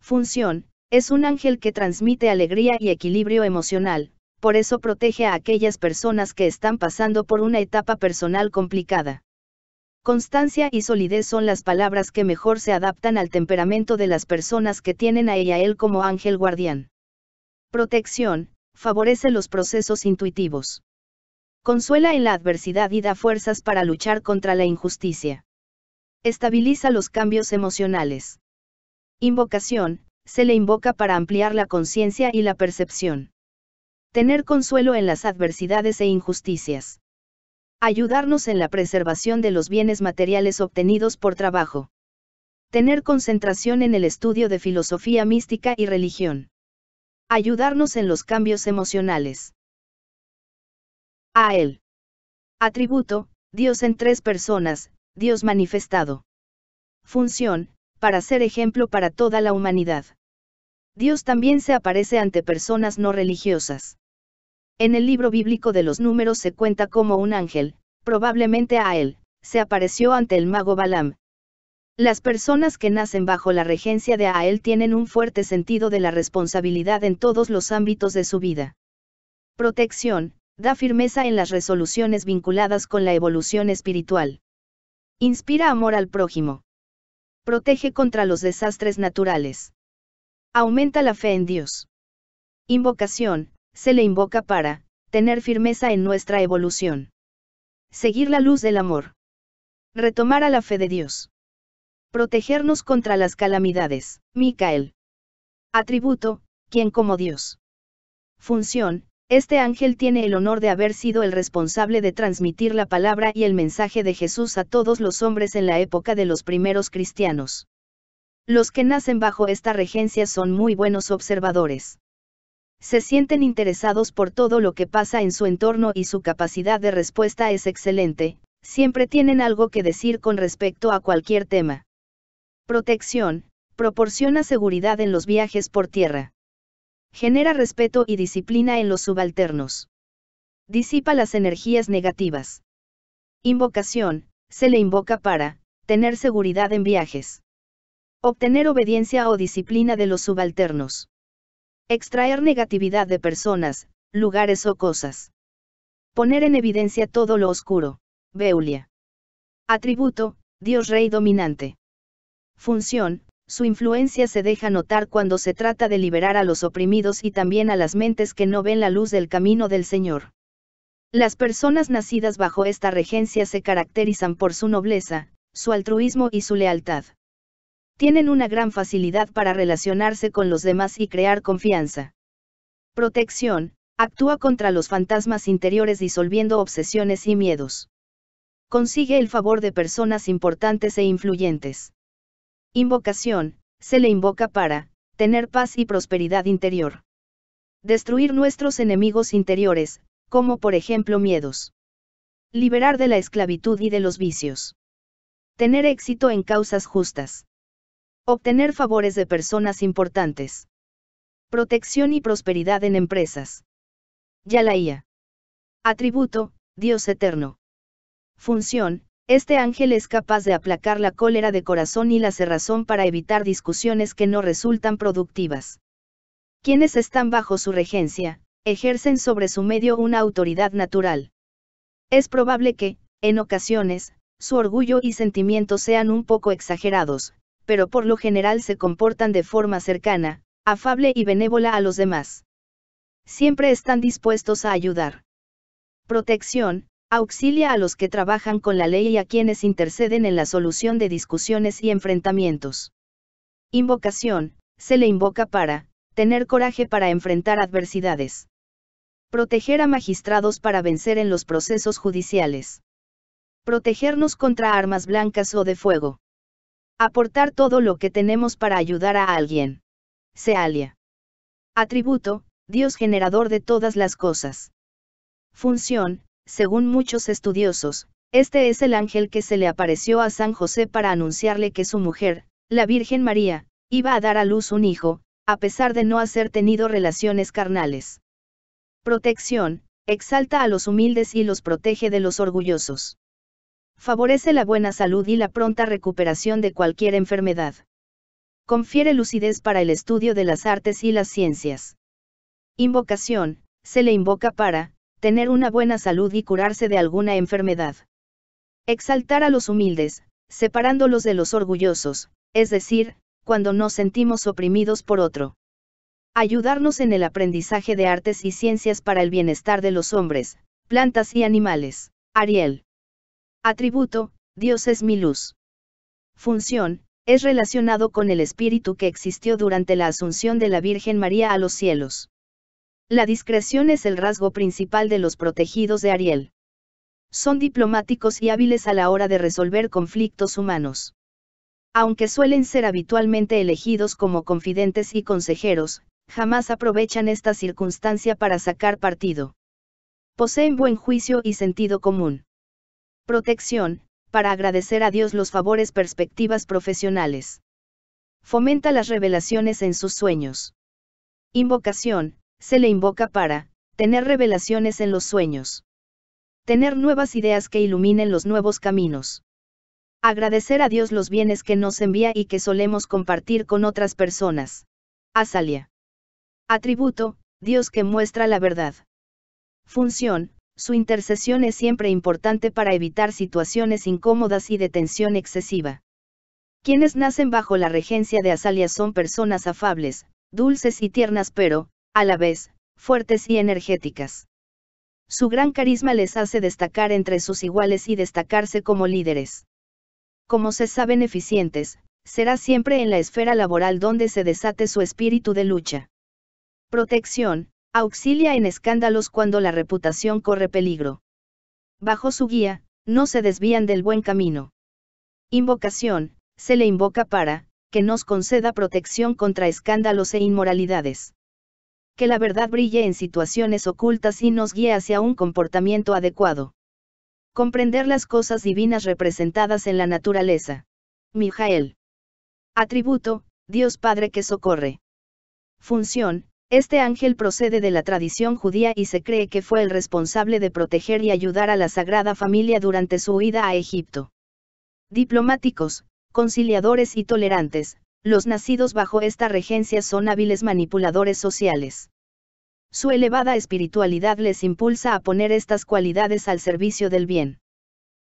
Función, es un ángel que transmite alegría y equilibrio emocional, por eso protege a aquellas personas que están pasando por una etapa personal complicada. Constancia y solidez son las palabras que mejor se adaptan al temperamento de las personas que tienen a ella él como ángel guardián. Protección, favorece los procesos intuitivos. Consuela en la adversidad y da fuerzas para luchar contra la injusticia. Estabiliza los cambios emocionales. Invocación, se le invoca para ampliar la conciencia y la percepción tener consuelo en las adversidades e injusticias. Ayudarnos en la preservación de los bienes materiales obtenidos por trabajo. Tener concentración en el estudio de filosofía mística y religión. Ayudarnos en los cambios emocionales. A él. Atributo, Dios en tres personas, Dios manifestado. Función, para ser ejemplo para toda la humanidad. Dios también se aparece ante personas no religiosas. En el libro bíblico de los números se cuenta cómo un ángel, probablemente a él, se apareció ante el mago Balaam. Las personas que nacen bajo la regencia de Ael tienen un fuerte sentido de la responsabilidad en todos los ámbitos de su vida. Protección, da firmeza en las resoluciones vinculadas con la evolución espiritual. Inspira amor al prójimo. Protege contra los desastres naturales. Aumenta la fe en Dios. Invocación, se le invoca para, tener firmeza en nuestra evolución. Seguir la luz del amor. Retomar a la fe de Dios. Protegernos contra las calamidades, Micael. Atributo, quien como Dios. Función, este ángel tiene el honor de haber sido el responsable de transmitir la palabra y el mensaje de Jesús a todos los hombres en la época de los primeros cristianos. Los que nacen bajo esta regencia son muy buenos observadores. Se sienten interesados por todo lo que pasa en su entorno y su capacidad de respuesta es excelente, siempre tienen algo que decir con respecto a cualquier tema. Protección, proporciona seguridad en los viajes por tierra. Genera respeto y disciplina en los subalternos. Disipa las energías negativas. Invocación, se le invoca para, tener seguridad en viajes. Obtener obediencia o disciplina de los subalternos. Extraer negatividad de personas, lugares o cosas. Poner en evidencia todo lo oscuro. Beulia. Atributo, Dios Rey dominante. Función, su influencia se deja notar cuando se trata de liberar a los oprimidos y también a las mentes que no ven la luz del camino del Señor. Las personas nacidas bajo esta regencia se caracterizan por su nobleza, su altruismo y su lealtad. Tienen una gran facilidad para relacionarse con los demás y crear confianza. Protección, actúa contra los fantasmas interiores disolviendo obsesiones y miedos. Consigue el favor de personas importantes e influyentes. Invocación, se le invoca para, tener paz y prosperidad interior. Destruir nuestros enemigos interiores, como por ejemplo miedos. Liberar de la esclavitud y de los vicios. Tener éxito en causas justas. Obtener favores de personas importantes. Protección y prosperidad en empresas. Yalaía. Atributo, Dios eterno. Función, este ángel es capaz de aplacar la cólera de corazón y la cerrazón para evitar discusiones que no resultan productivas. Quienes están bajo su regencia, ejercen sobre su medio una autoridad natural. Es probable que, en ocasiones, su orgullo y sentimiento sean un poco exagerados, pero por lo general se comportan de forma cercana, afable y benévola a los demás. Siempre están dispuestos a ayudar. Protección, auxilia a los que trabajan con la ley y a quienes interceden en la solución de discusiones y enfrentamientos. Invocación, se le invoca para, tener coraje para enfrentar adversidades. Proteger a magistrados para vencer en los procesos judiciales. Protegernos contra armas blancas o de fuego. Aportar todo lo que tenemos para ayudar a alguien. Sealia. Atributo, Dios generador de todas las cosas. Función, según muchos estudiosos, este es el ángel que se le apareció a San José para anunciarle que su mujer, la Virgen María, iba a dar a luz un hijo, a pesar de no haber tenido relaciones carnales. Protección, exalta a los humildes y los protege de los orgullosos favorece la buena salud y la pronta recuperación de cualquier enfermedad. Confiere lucidez para el estudio de las artes y las ciencias. Invocación, se le invoca para, tener una buena salud y curarse de alguna enfermedad. Exaltar a los humildes, separándolos de los orgullosos, es decir, cuando nos sentimos oprimidos por otro. Ayudarnos en el aprendizaje de artes y ciencias para el bienestar de los hombres, plantas y animales. Ariel. Atributo, Dios es mi luz. Función, es relacionado con el espíritu que existió durante la asunción de la Virgen María a los cielos. La discreción es el rasgo principal de los protegidos de Ariel. Son diplomáticos y hábiles a la hora de resolver conflictos humanos. Aunque suelen ser habitualmente elegidos como confidentes y consejeros, jamás aprovechan esta circunstancia para sacar partido. Poseen buen juicio y sentido común protección, para agradecer a Dios los favores perspectivas profesionales. Fomenta las revelaciones en sus sueños. Invocación, se le invoca para, tener revelaciones en los sueños. Tener nuevas ideas que iluminen los nuevos caminos. Agradecer a Dios los bienes que nos envía y que solemos compartir con otras personas. Azalia. Atributo, Dios que muestra la verdad. Función, su intercesión es siempre importante para evitar situaciones incómodas y de tensión excesiva. Quienes nacen bajo la regencia de Azalia son personas afables, dulces y tiernas pero, a la vez, fuertes y energéticas. Su gran carisma les hace destacar entre sus iguales y destacarse como líderes. Como se saben eficientes, será siempre en la esfera laboral donde se desate su espíritu de lucha. Protección, auxilia en escándalos cuando la reputación corre peligro. Bajo su guía, no se desvían del buen camino. Invocación, se le invoca para, que nos conceda protección contra escándalos e inmoralidades. Que la verdad brille en situaciones ocultas y nos guíe hacia un comportamiento adecuado. Comprender las cosas divinas representadas en la naturaleza. Mijael. Atributo, Dios Padre que socorre. Función, este ángel procede de la tradición judía y se cree que fue el responsable de proteger y ayudar a la Sagrada Familia durante su huida a Egipto. Diplomáticos, conciliadores y tolerantes, los nacidos bajo esta regencia son hábiles manipuladores sociales. Su elevada espiritualidad les impulsa a poner estas cualidades al servicio del bien.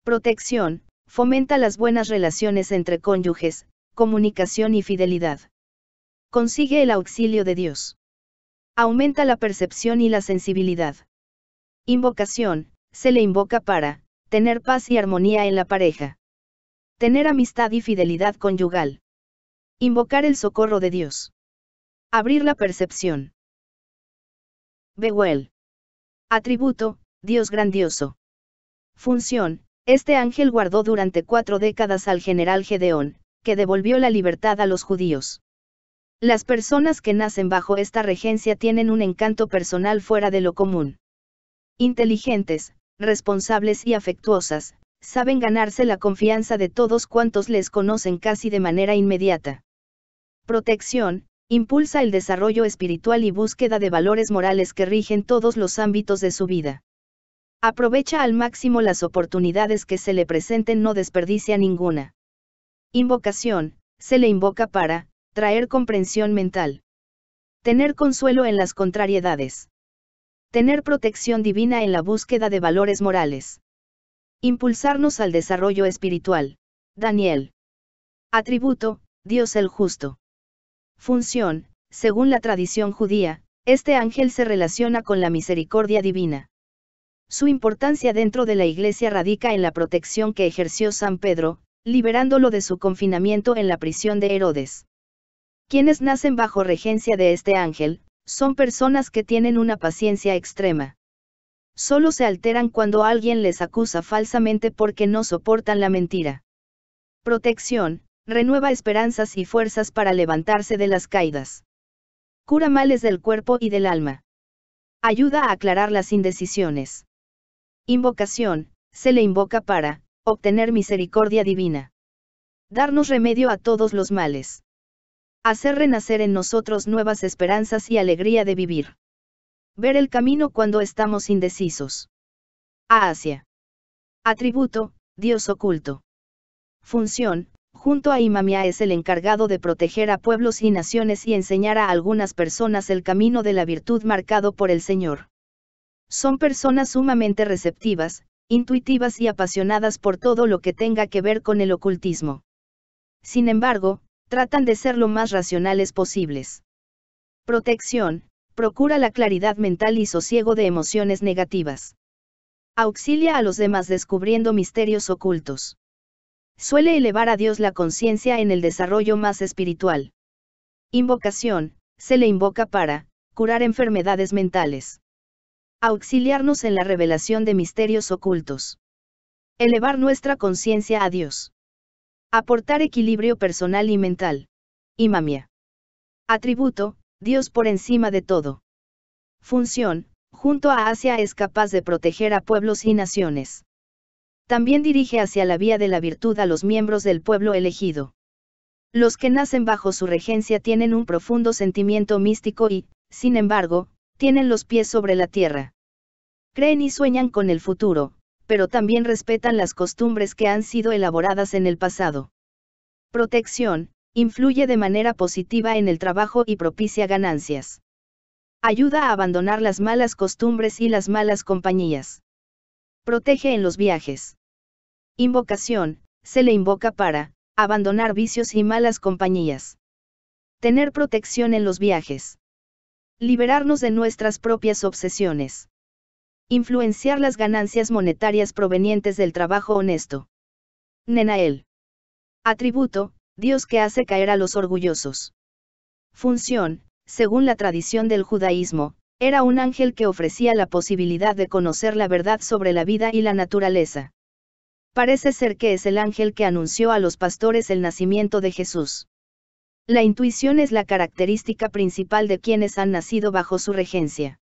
Protección, fomenta las buenas relaciones entre cónyuges, comunicación y fidelidad. Consigue el auxilio de Dios. Aumenta la percepción y la sensibilidad. Invocación, se le invoca para, tener paz y armonía en la pareja. Tener amistad y fidelidad conyugal. Invocar el socorro de Dios. Abrir la percepción. Beuel. Atributo, Dios grandioso. Función, este ángel guardó durante cuatro décadas al general Gedeón, que devolvió la libertad a los judíos. Las personas que nacen bajo esta regencia tienen un encanto personal fuera de lo común. Inteligentes, responsables y afectuosas, saben ganarse la confianza de todos cuantos les conocen casi de manera inmediata. Protección, impulsa el desarrollo espiritual y búsqueda de valores morales que rigen todos los ámbitos de su vida. Aprovecha al máximo las oportunidades que se le presenten, no desperdicia ninguna. Invocación, se le invoca para, traer comprensión mental. Tener consuelo en las contrariedades. Tener protección divina en la búsqueda de valores morales. Impulsarnos al desarrollo espiritual. Daniel. Atributo, Dios el justo. Función, según la tradición judía, este ángel se relaciona con la misericordia divina. Su importancia dentro de la iglesia radica en la protección que ejerció San Pedro, liberándolo de su confinamiento en la prisión de Herodes. Quienes nacen bajo regencia de este ángel, son personas que tienen una paciencia extrema. Solo se alteran cuando alguien les acusa falsamente porque no soportan la mentira. Protección, renueva esperanzas y fuerzas para levantarse de las caídas. Cura males del cuerpo y del alma. Ayuda a aclarar las indecisiones. Invocación, se le invoca para, obtener misericordia divina. Darnos remedio a todos los males hacer renacer en nosotros nuevas esperanzas y alegría de vivir. Ver el camino cuando estamos indecisos. Asia. Atributo, Dios oculto. Función, junto a Imamia es el encargado de proteger a pueblos y naciones y enseñar a algunas personas el camino de la virtud marcado por el Señor. Son personas sumamente receptivas, intuitivas y apasionadas por todo lo que tenga que ver con el ocultismo. Sin embargo, tratan de ser lo más racionales posibles. Protección, procura la claridad mental y sosiego de emociones negativas. Auxilia a los demás descubriendo misterios ocultos. Suele elevar a Dios la conciencia en el desarrollo más espiritual. Invocación, se le invoca para, curar enfermedades mentales. Auxiliarnos en la revelación de misterios ocultos. Elevar nuestra conciencia a Dios. Aportar equilibrio personal y mental. Imamia. Atributo, Dios por encima de todo. Función, junto a Asia es capaz de proteger a pueblos y naciones. También dirige hacia la vía de la virtud a los miembros del pueblo elegido. Los que nacen bajo su regencia tienen un profundo sentimiento místico y, sin embargo, tienen los pies sobre la tierra. Creen y sueñan con el futuro, pero también respetan las costumbres que han sido elaboradas en el pasado. Protección, influye de manera positiva en el trabajo y propicia ganancias. Ayuda a abandonar las malas costumbres y las malas compañías. Protege en los viajes. Invocación, se le invoca para, abandonar vicios y malas compañías. Tener protección en los viajes. Liberarnos de nuestras propias obsesiones. Influenciar las ganancias monetarias provenientes del trabajo honesto. Nenael. Atributo, Dios que hace caer a los orgullosos. Función, según la tradición del judaísmo, era un ángel que ofrecía la posibilidad de conocer la verdad sobre la vida y la naturaleza. Parece ser que es el ángel que anunció a los pastores el nacimiento de Jesús. La intuición es la característica principal de quienes han nacido bajo su regencia.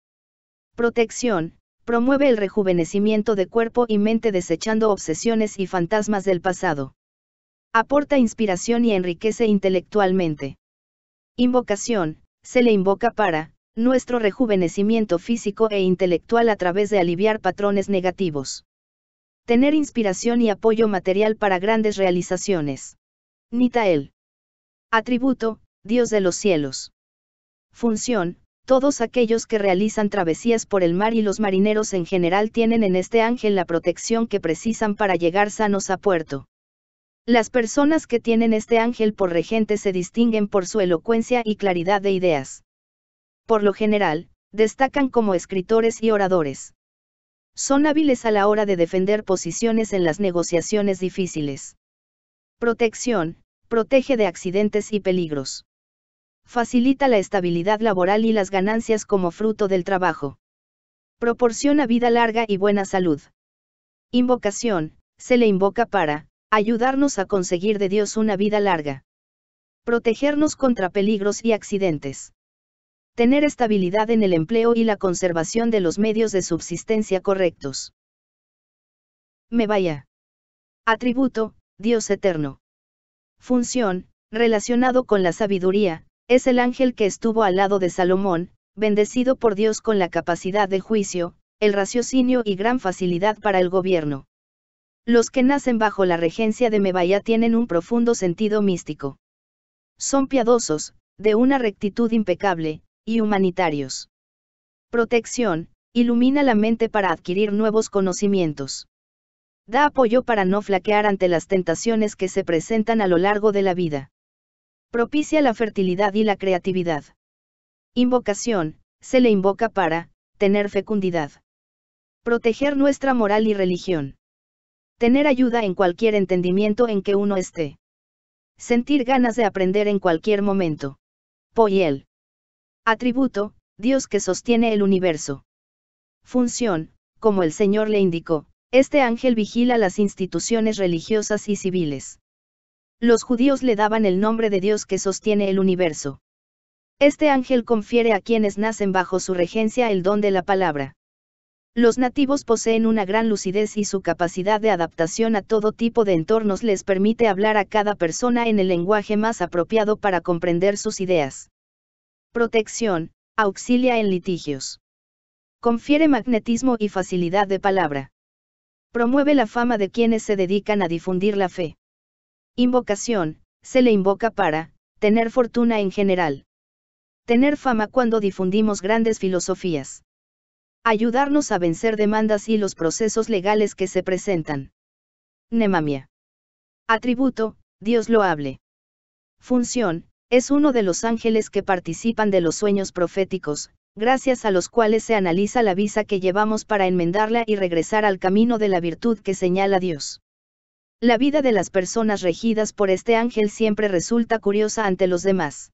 Protección, promueve el rejuvenecimiento de cuerpo y mente desechando obsesiones y fantasmas del pasado. Aporta inspiración y enriquece intelectualmente. Invocación, se le invoca para, nuestro rejuvenecimiento físico e intelectual a través de aliviar patrones negativos. Tener inspiración y apoyo material para grandes realizaciones. Nitael. Atributo, Dios de los cielos. Función, todos aquellos que realizan travesías por el mar y los marineros en general tienen en este ángel la protección que precisan para llegar sanos a puerto. Las personas que tienen este ángel por regente se distinguen por su elocuencia y claridad de ideas. Por lo general, destacan como escritores y oradores. Son hábiles a la hora de defender posiciones en las negociaciones difíciles. Protección, protege de accidentes y peligros. Facilita la estabilidad laboral y las ganancias como fruto del trabajo. Proporciona vida larga y buena salud. Invocación, se le invoca para, ayudarnos a conseguir de Dios una vida larga. Protegernos contra peligros y accidentes. Tener estabilidad en el empleo y la conservación de los medios de subsistencia correctos. Me vaya. Atributo, Dios eterno. Función, relacionado con la sabiduría, es el ángel que estuvo al lado de Salomón, bendecido por Dios con la capacidad de juicio, el raciocinio y gran facilidad para el gobierno. Los que nacen bajo la regencia de Mebaya tienen un profundo sentido místico. Son piadosos, de una rectitud impecable, y humanitarios. Protección, ilumina la mente para adquirir nuevos conocimientos. Da apoyo para no flaquear ante las tentaciones que se presentan a lo largo de la vida propicia la fertilidad y la creatividad. Invocación, se le invoca para, tener fecundidad. Proteger nuestra moral y religión. Tener ayuda en cualquier entendimiento en que uno esté. Sentir ganas de aprender en cualquier momento. Poyel. Atributo, Dios que sostiene el universo. Función, como el Señor le indicó, este ángel vigila las instituciones religiosas y civiles. Los judíos le daban el nombre de Dios que sostiene el universo. Este ángel confiere a quienes nacen bajo su regencia el don de la palabra. Los nativos poseen una gran lucidez y su capacidad de adaptación a todo tipo de entornos les permite hablar a cada persona en el lenguaje más apropiado para comprender sus ideas. Protección, auxilia en litigios. Confiere magnetismo y facilidad de palabra. Promueve la fama de quienes se dedican a difundir la fe. Invocación, se le invoca para, tener fortuna en general. Tener fama cuando difundimos grandes filosofías. Ayudarnos a vencer demandas y los procesos legales que se presentan. Nemamia. Atributo, Dios lo hable. Función, es uno de los ángeles que participan de los sueños proféticos, gracias a los cuales se analiza la visa que llevamos para enmendarla y regresar al camino de la virtud que señala Dios. La vida de las personas regidas por este ángel siempre resulta curiosa ante los demás.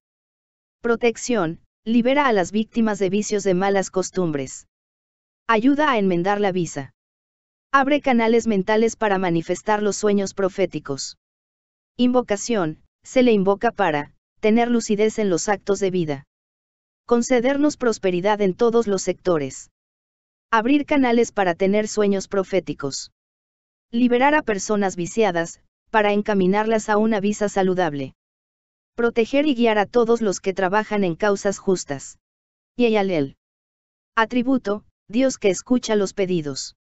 Protección, libera a las víctimas de vicios de malas costumbres. Ayuda a enmendar la visa. Abre canales mentales para manifestar los sueños proféticos. Invocación, se le invoca para, tener lucidez en los actos de vida. Concedernos prosperidad en todos los sectores. Abrir canales para tener sueños proféticos. Liberar a personas viciadas, para encaminarlas a una visa saludable. Proteger y guiar a todos los que trabajan en causas justas. Y Atributo, Dios que escucha los pedidos.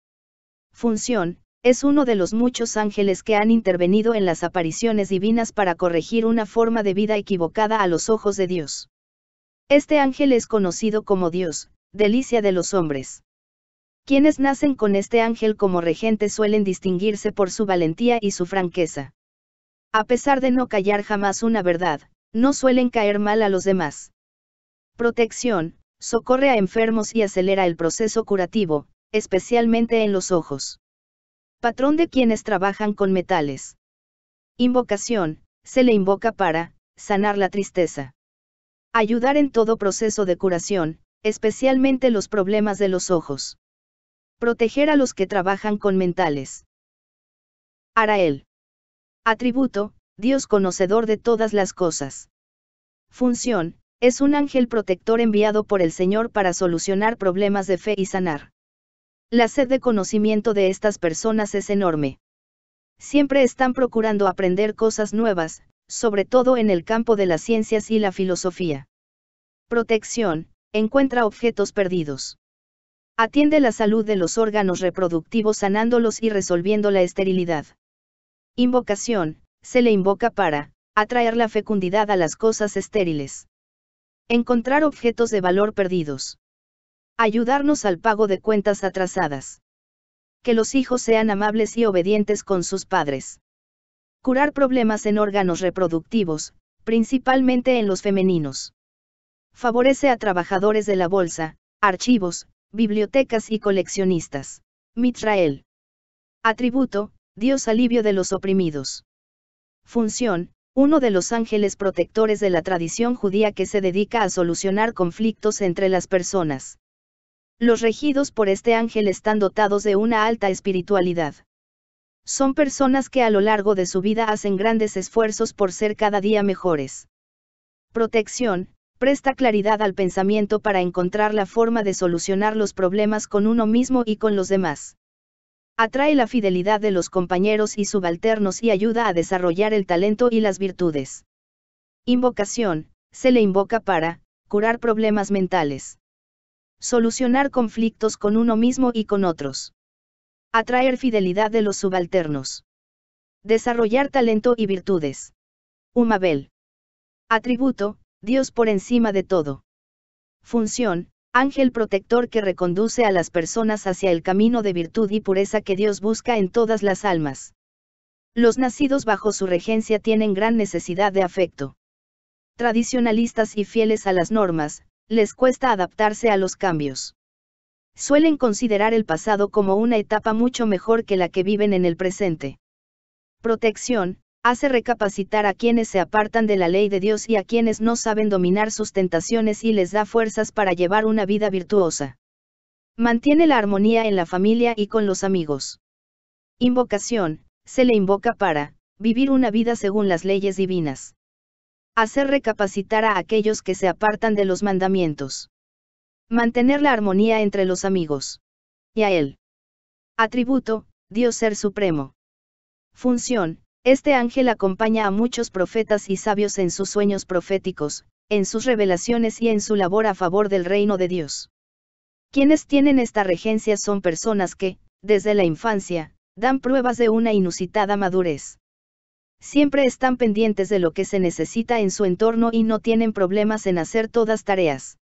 Función, es uno de los muchos ángeles que han intervenido en las apariciones divinas para corregir una forma de vida equivocada a los ojos de Dios. Este ángel es conocido como Dios, delicia de los hombres. Quienes nacen con este ángel como regente suelen distinguirse por su valentía y su franqueza. A pesar de no callar jamás una verdad, no suelen caer mal a los demás. Protección, socorre a enfermos y acelera el proceso curativo, especialmente en los ojos. Patrón de quienes trabajan con metales. Invocación, se le invoca para, sanar la tristeza. Ayudar en todo proceso de curación, especialmente los problemas de los ojos. Proteger a los que trabajan con mentales. Arael. Atributo, Dios conocedor de todas las cosas. Función, es un ángel protector enviado por el Señor para solucionar problemas de fe y sanar. La sed de conocimiento de estas personas es enorme. Siempre están procurando aprender cosas nuevas, sobre todo en el campo de las ciencias y la filosofía. Protección, encuentra objetos perdidos. Atiende la salud de los órganos reproductivos sanándolos y resolviendo la esterilidad. Invocación, se le invoca para, atraer la fecundidad a las cosas estériles. Encontrar objetos de valor perdidos. Ayudarnos al pago de cuentas atrasadas. Que los hijos sean amables y obedientes con sus padres. Curar problemas en órganos reproductivos, principalmente en los femeninos. Favorece a trabajadores de la bolsa, archivos, Bibliotecas y coleccionistas. Mitrael. Atributo, Dios alivio de los oprimidos. Función, uno de los ángeles protectores de la tradición judía que se dedica a solucionar conflictos entre las personas. Los regidos por este ángel están dotados de una alta espiritualidad. Son personas que a lo largo de su vida hacen grandes esfuerzos por ser cada día mejores. Protección, presta claridad al pensamiento para encontrar la forma de solucionar los problemas con uno mismo y con los demás. Atrae la fidelidad de los compañeros y subalternos y ayuda a desarrollar el talento y las virtudes. Invocación, se le invoca para, curar problemas mentales. Solucionar conflictos con uno mismo y con otros. Atraer fidelidad de los subalternos. Desarrollar talento y virtudes. Umabel. Atributo, Dios por encima de todo. Función, ángel protector que reconduce a las personas hacia el camino de virtud y pureza que Dios busca en todas las almas. Los nacidos bajo su regencia tienen gran necesidad de afecto. Tradicionalistas y fieles a las normas, les cuesta adaptarse a los cambios. Suelen considerar el pasado como una etapa mucho mejor que la que viven en el presente. Protección, hace recapacitar a quienes se apartan de la ley de Dios y a quienes no saben dominar sus tentaciones y les da fuerzas para llevar una vida virtuosa. Mantiene la armonía en la familia y con los amigos. Invocación, se le invoca para, vivir una vida según las leyes divinas. Hacer recapacitar a aquellos que se apartan de los mandamientos. Mantener la armonía entre los amigos. Y a él. Atributo, Dios Ser Supremo. Función, este ángel acompaña a muchos profetas y sabios en sus sueños proféticos, en sus revelaciones y en su labor a favor del reino de Dios. Quienes tienen esta regencia son personas que, desde la infancia, dan pruebas de una inusitada madurez. Siempre están pendientes de lo que se necesita en su entorno y no tienen problemas en hacer todas tareas.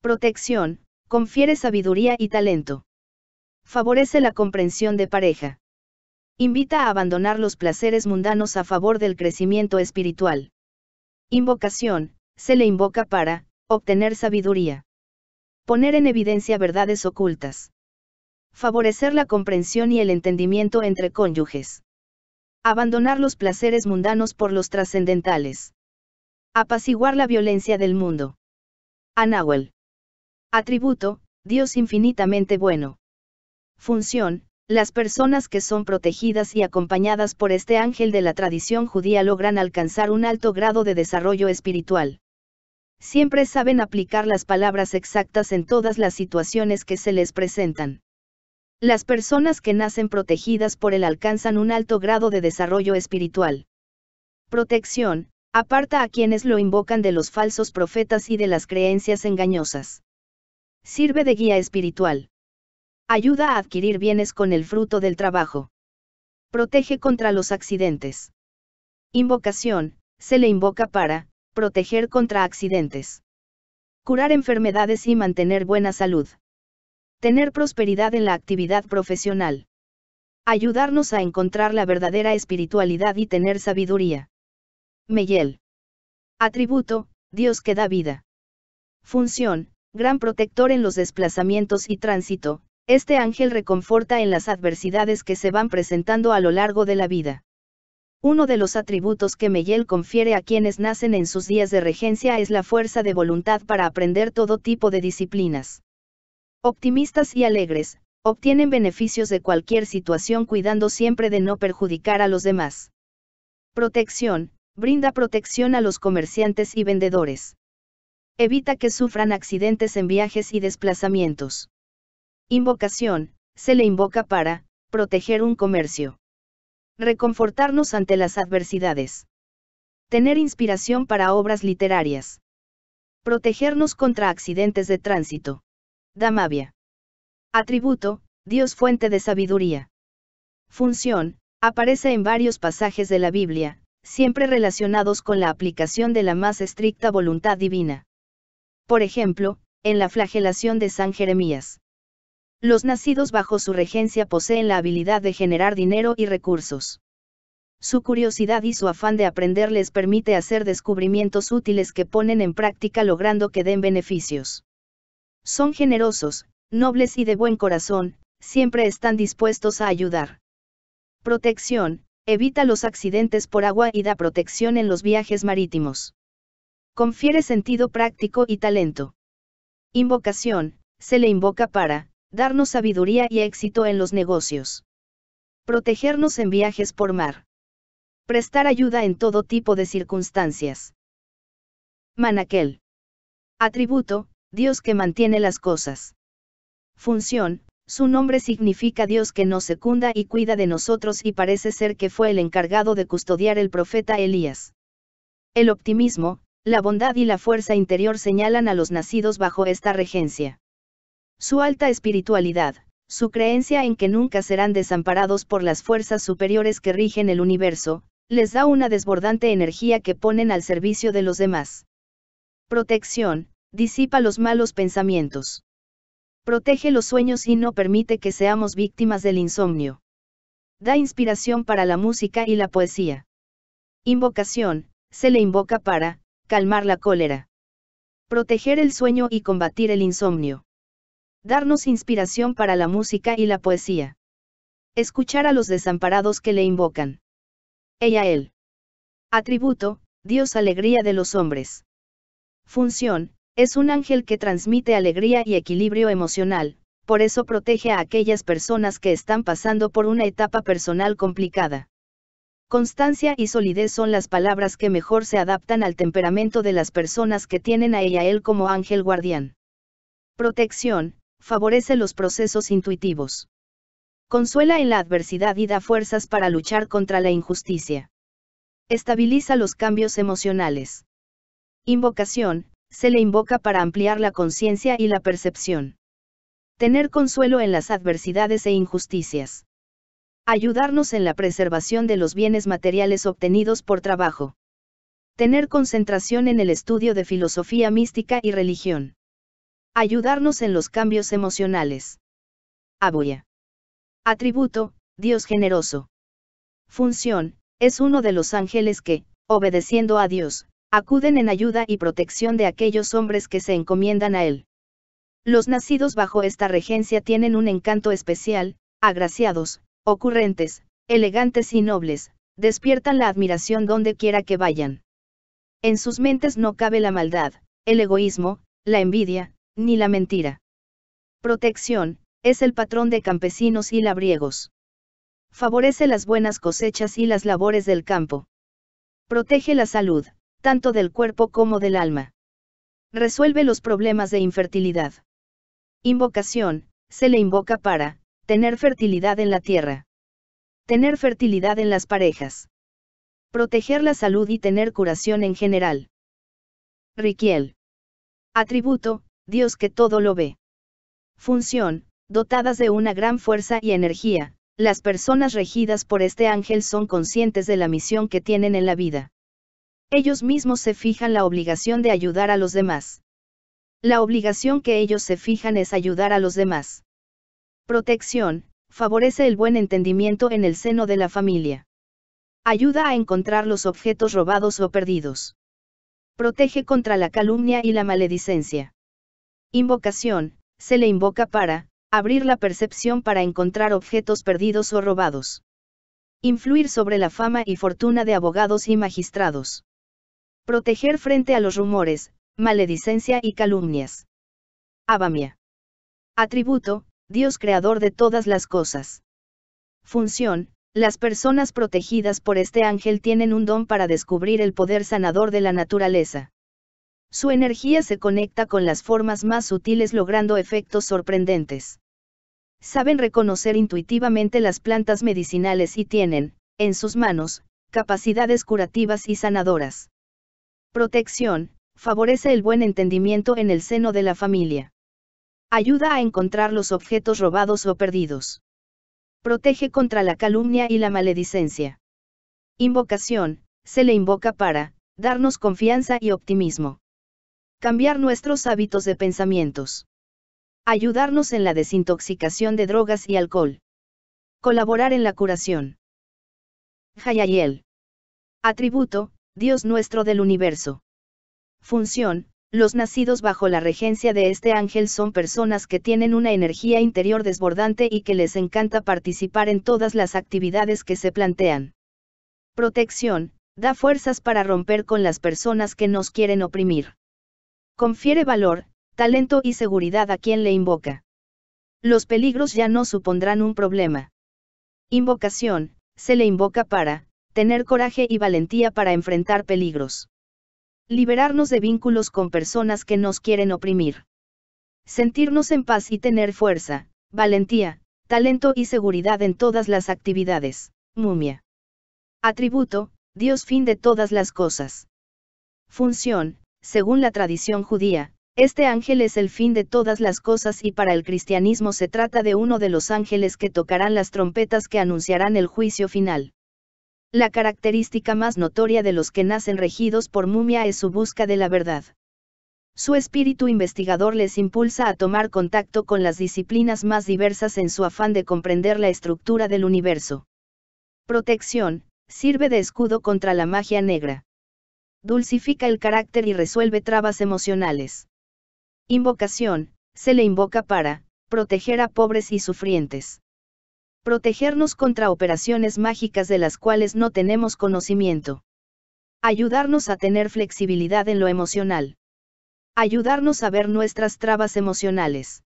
Protección, confiere sabiduría y talento. Favorece la comprensión de pareja invita a abandonar los placeres mundanos a favor del crecimiento espiritual. Invocación, se le invoca para, obtener sabiduría. Poner en evidencia verdades ocultas. Favorecer la comprensión y el entendimiento entre cónyuges. Abandonar los placeres mundanos por los trascendentales. Apaciguar la violencia del mundo. Anáhuel. Atributo, Dios infinitamente bueno. Función, las personas que son protegidas y acompañadas por este ángel de la tradición judía logran alcanzar un alto grado de desarrollo espiritual. Siempre saben aplicar las palabras exactas en todas las situaciones que se les presentan. Las personas que nacen protegidas por él alcanzan un alto grado de desarrollo espiritual. Protección, aparta a quienes lo invocan de los falsos profetas y de las creencias engañosas. Sirve de guía espiritual. Ayuda a adquirir bienes con el fruto del trabajo. Protege contra los accidentes. Invocación, se le invoca para, proteger contra accidentes. Curar enfermedades y mantener buena salud. Tener prosperidad en la actividad profesional. Ayudarnos a encontrar la verdadera espiritualidad y tener sabiduría. Meyel. Atributo, Dios que da vida. Función, gran protector en los desplazamientos y tránsito, este ángel reconforta en las adversidades que se van presentando a lo largo de la vida. Uno de los atributos que Meyel confiere a quienes nacen en sus días de regencia es la fuerza de voluntad para aprender todo tipo de disciplinas. Optimistas y alegres, obtienen beneficios de cualquier situación cuidando siempre de no perjudicar a los demás. Protección, brinda protección a los comerciantes y vendedores. Evita que sufran accidentes en viajes y desplazamientos. Invocación, se le invoca para, proteger un comercio. Reconfortarnos ante las adversidades. Tener inspiración para obras literarias. Protegernos contra accidentes de tránsito. Damavia. Atributo, Dios fuente de sabiduría. Función, aparece en varios pasajes de la Biblia, siempre relacionados con la aplicación de la más estricta voluntad divina. Por ejemplo, en la flagelación de San Jeremías. Los nacidos bajo su regencia poseen la habilidad de generar dinero y recursos. Su curiosidad y su afán de aprender les permite hacer descubrimientos útiles que ponen en práctica logrando que den beneficios. Son generosos, nobles y de buen corazón, siempre están dispuestos a ayudar. Protección, evita los accidentes por agua y da protección en los viajes marítimos. Confiere sentido práctico y talento. Invocación, se le invoca para, darnos sabiduría y éxito en los negocios. Protegernos en viajes por mar. Prestar ayuda en todo tipo de circunstancias. Manaquel. Atributo, Dios que mantiene las cosas. Función, su nombre significa Dios que nos secunda y cuida de nosotros y parece ser que fue el encargado de custodiar el profeta Elías. El optimismo, la bondad y la fuerza interior señalan a los nacidos bajo esta regencia. Su alta espiritualidad, su creencia en que nunca serán desamparados por las fuerzas superiores que rigen el universo, les da una desbordante energía que ponen al servicio de los demás. Protección, disipa los malos pensamientos. Protege los sueños y no permite que seamos víctimas del insomnio. Da inspiración para la música y la poesía. Invocación, se le invoca para, calmar la cólera. Proteger el sueño y combatir el insomnio. Darnos inspiración para la música y la poesía. Escuchar a los desamparados que le invocan. Ella él. Atributo, Dios alegría de los hombres. Función, es un ángel que transmite alegría y equilibrio emocional, por eso protege a aquellas personas que están pasando por una etapa personal complicada. Constancia y solidez son las palabras que mejor se adaptan al temperamento de las personas que tienen a ella él como ángel guardián. Protección, favorece los procesos intuitivos. Consuela en la adversidad y da fuerzas para luchar contra la injusticia. Estabiliza los cambios emocionales. Invocación, se le invoca para ampliar la conciencia y la percepción. Tener consuelo en las adversidades e injusticias. Ayudarnos en la preservación de los bienes materiales obtenidos por trabajo. Tener concentración en el estudio de filosofía mística y religión. Ayudarnos en los cambios emocionales. Abuya. Atributo, Dios generoso. Función, es uno de los ángeles que, obedeciendo a Dios, acuden en ayuda y protección de aquellos hombres que se encomiendan a Él. Los nacidos bajo esta regencia tienen un encanto especial, agraciados, ocurrentes, elegantes y nobles, despiertan la admiración donde quiera que vayan. En sus mentes no cabe la maldad, el egoísmo, la envidia, ni la mentira. Protección, es el patrón de campesinos y labriegos. Favorece las buenas cosechas y las labores del campo. Protege la salud, tanto del cuerpo como del alma. Resuelve los problemas de infertilidad. Invocación, se le invoca para, tener fertilidad en la tierra. Tener fertilidad en las parejas. Proteger la salud y tener curación en general. Riquiel. Atributo, Dios que todo lo ve. Función, dotadas de una gran fuerza y energía, las personas regidas por este ángel son conscientes de la misión que tienen en la vida. Ellos mismos se fijan la obligación de ayudar a los demás. La obligación que ellos se fijan es ayudar a los demás. Protección, favorece el buen entendimiento en el seno de la familia. Ayuda a encontrar los objetos robados o perdidos. Protege contra la calumnia y la maledicencia. Invocación, se le invoca para, abrir la percepción para encontrar objetos perdidos o robados. Influir sobre la fama y fortuna de abogados y magistrados. Proteger frente a los rumores, maledicencia y calumnias. Abamia. Atributo, Dios creador de todas las cosas. Función, las personas protegidas por este ángel tienen un don para descubrir el poder sanador de la naturaleza su energía se conecta con las formas más sutiles logrando efectos sorprendentes. Saben reconocer intuitivamente las plantas medicinales y tienen, en sus manos, capacidades curativas y sanadoras. Protección, favorece el buen entendimiento en el seno de la familia. Ayuda a encontrar los objetos robados o perdidos. Protege contra la calumnia y la maledicencia. Invocación, se le invoca para, darnos confianza y optimismo cambiar nuestros hábitos de pensamientos, ayudarnos en la desintoxicación de drogas y alcohol, colaborar en la curación. Hayayel. Atributo, Dios nuestro del universo. Función, los nacidos bajo la regencia de este ángel son personas que tienen una energía interior desbordante y que les encanta participar en todas las actividades que se plantean. Protección, da fuerzas para romper con las personas que nos quieren oprimir. Confiere valor, talento y seguridad a quien le invoca. Los peligros ya no supondrán un problema. Invocación, se le invoca para, tener coraje y valentía para enfrentar peligros. Liberarnos de vínculos con personas que nos quieren oprimir. Sentirnos en paz y tener fuerza, valentía, talento y seguridad en todas las actividades. Mumia. Atributo, Dios fin de todas las cosas. Función, según la tradición judía, este ángel es el fin de todas las cosas y para el cristianismo se trata de uno de los ángeles que tocarán las trompetas que anunciarán el juicio final. La característica más notoria de los que nacen regidos por mumia es su busca de la verdad. Su espíritu investigador les impulsa a tomar contacto con las disciplinas más diversas en su afán de comprender la estructura del universo. Protección, sirve de escudo contra la magia negra dulcifica el carácter y resuelve trabas emocionales. Invocación, se le invoca para, proteger a pobres y sufrientes. Protegernos contra operaciones mágicas de las cuales no tenemos conocimiento. Ayudarnos a tener flexibilidad en lo emocional. Ayudarnos a ver nuestras trabas emocionales.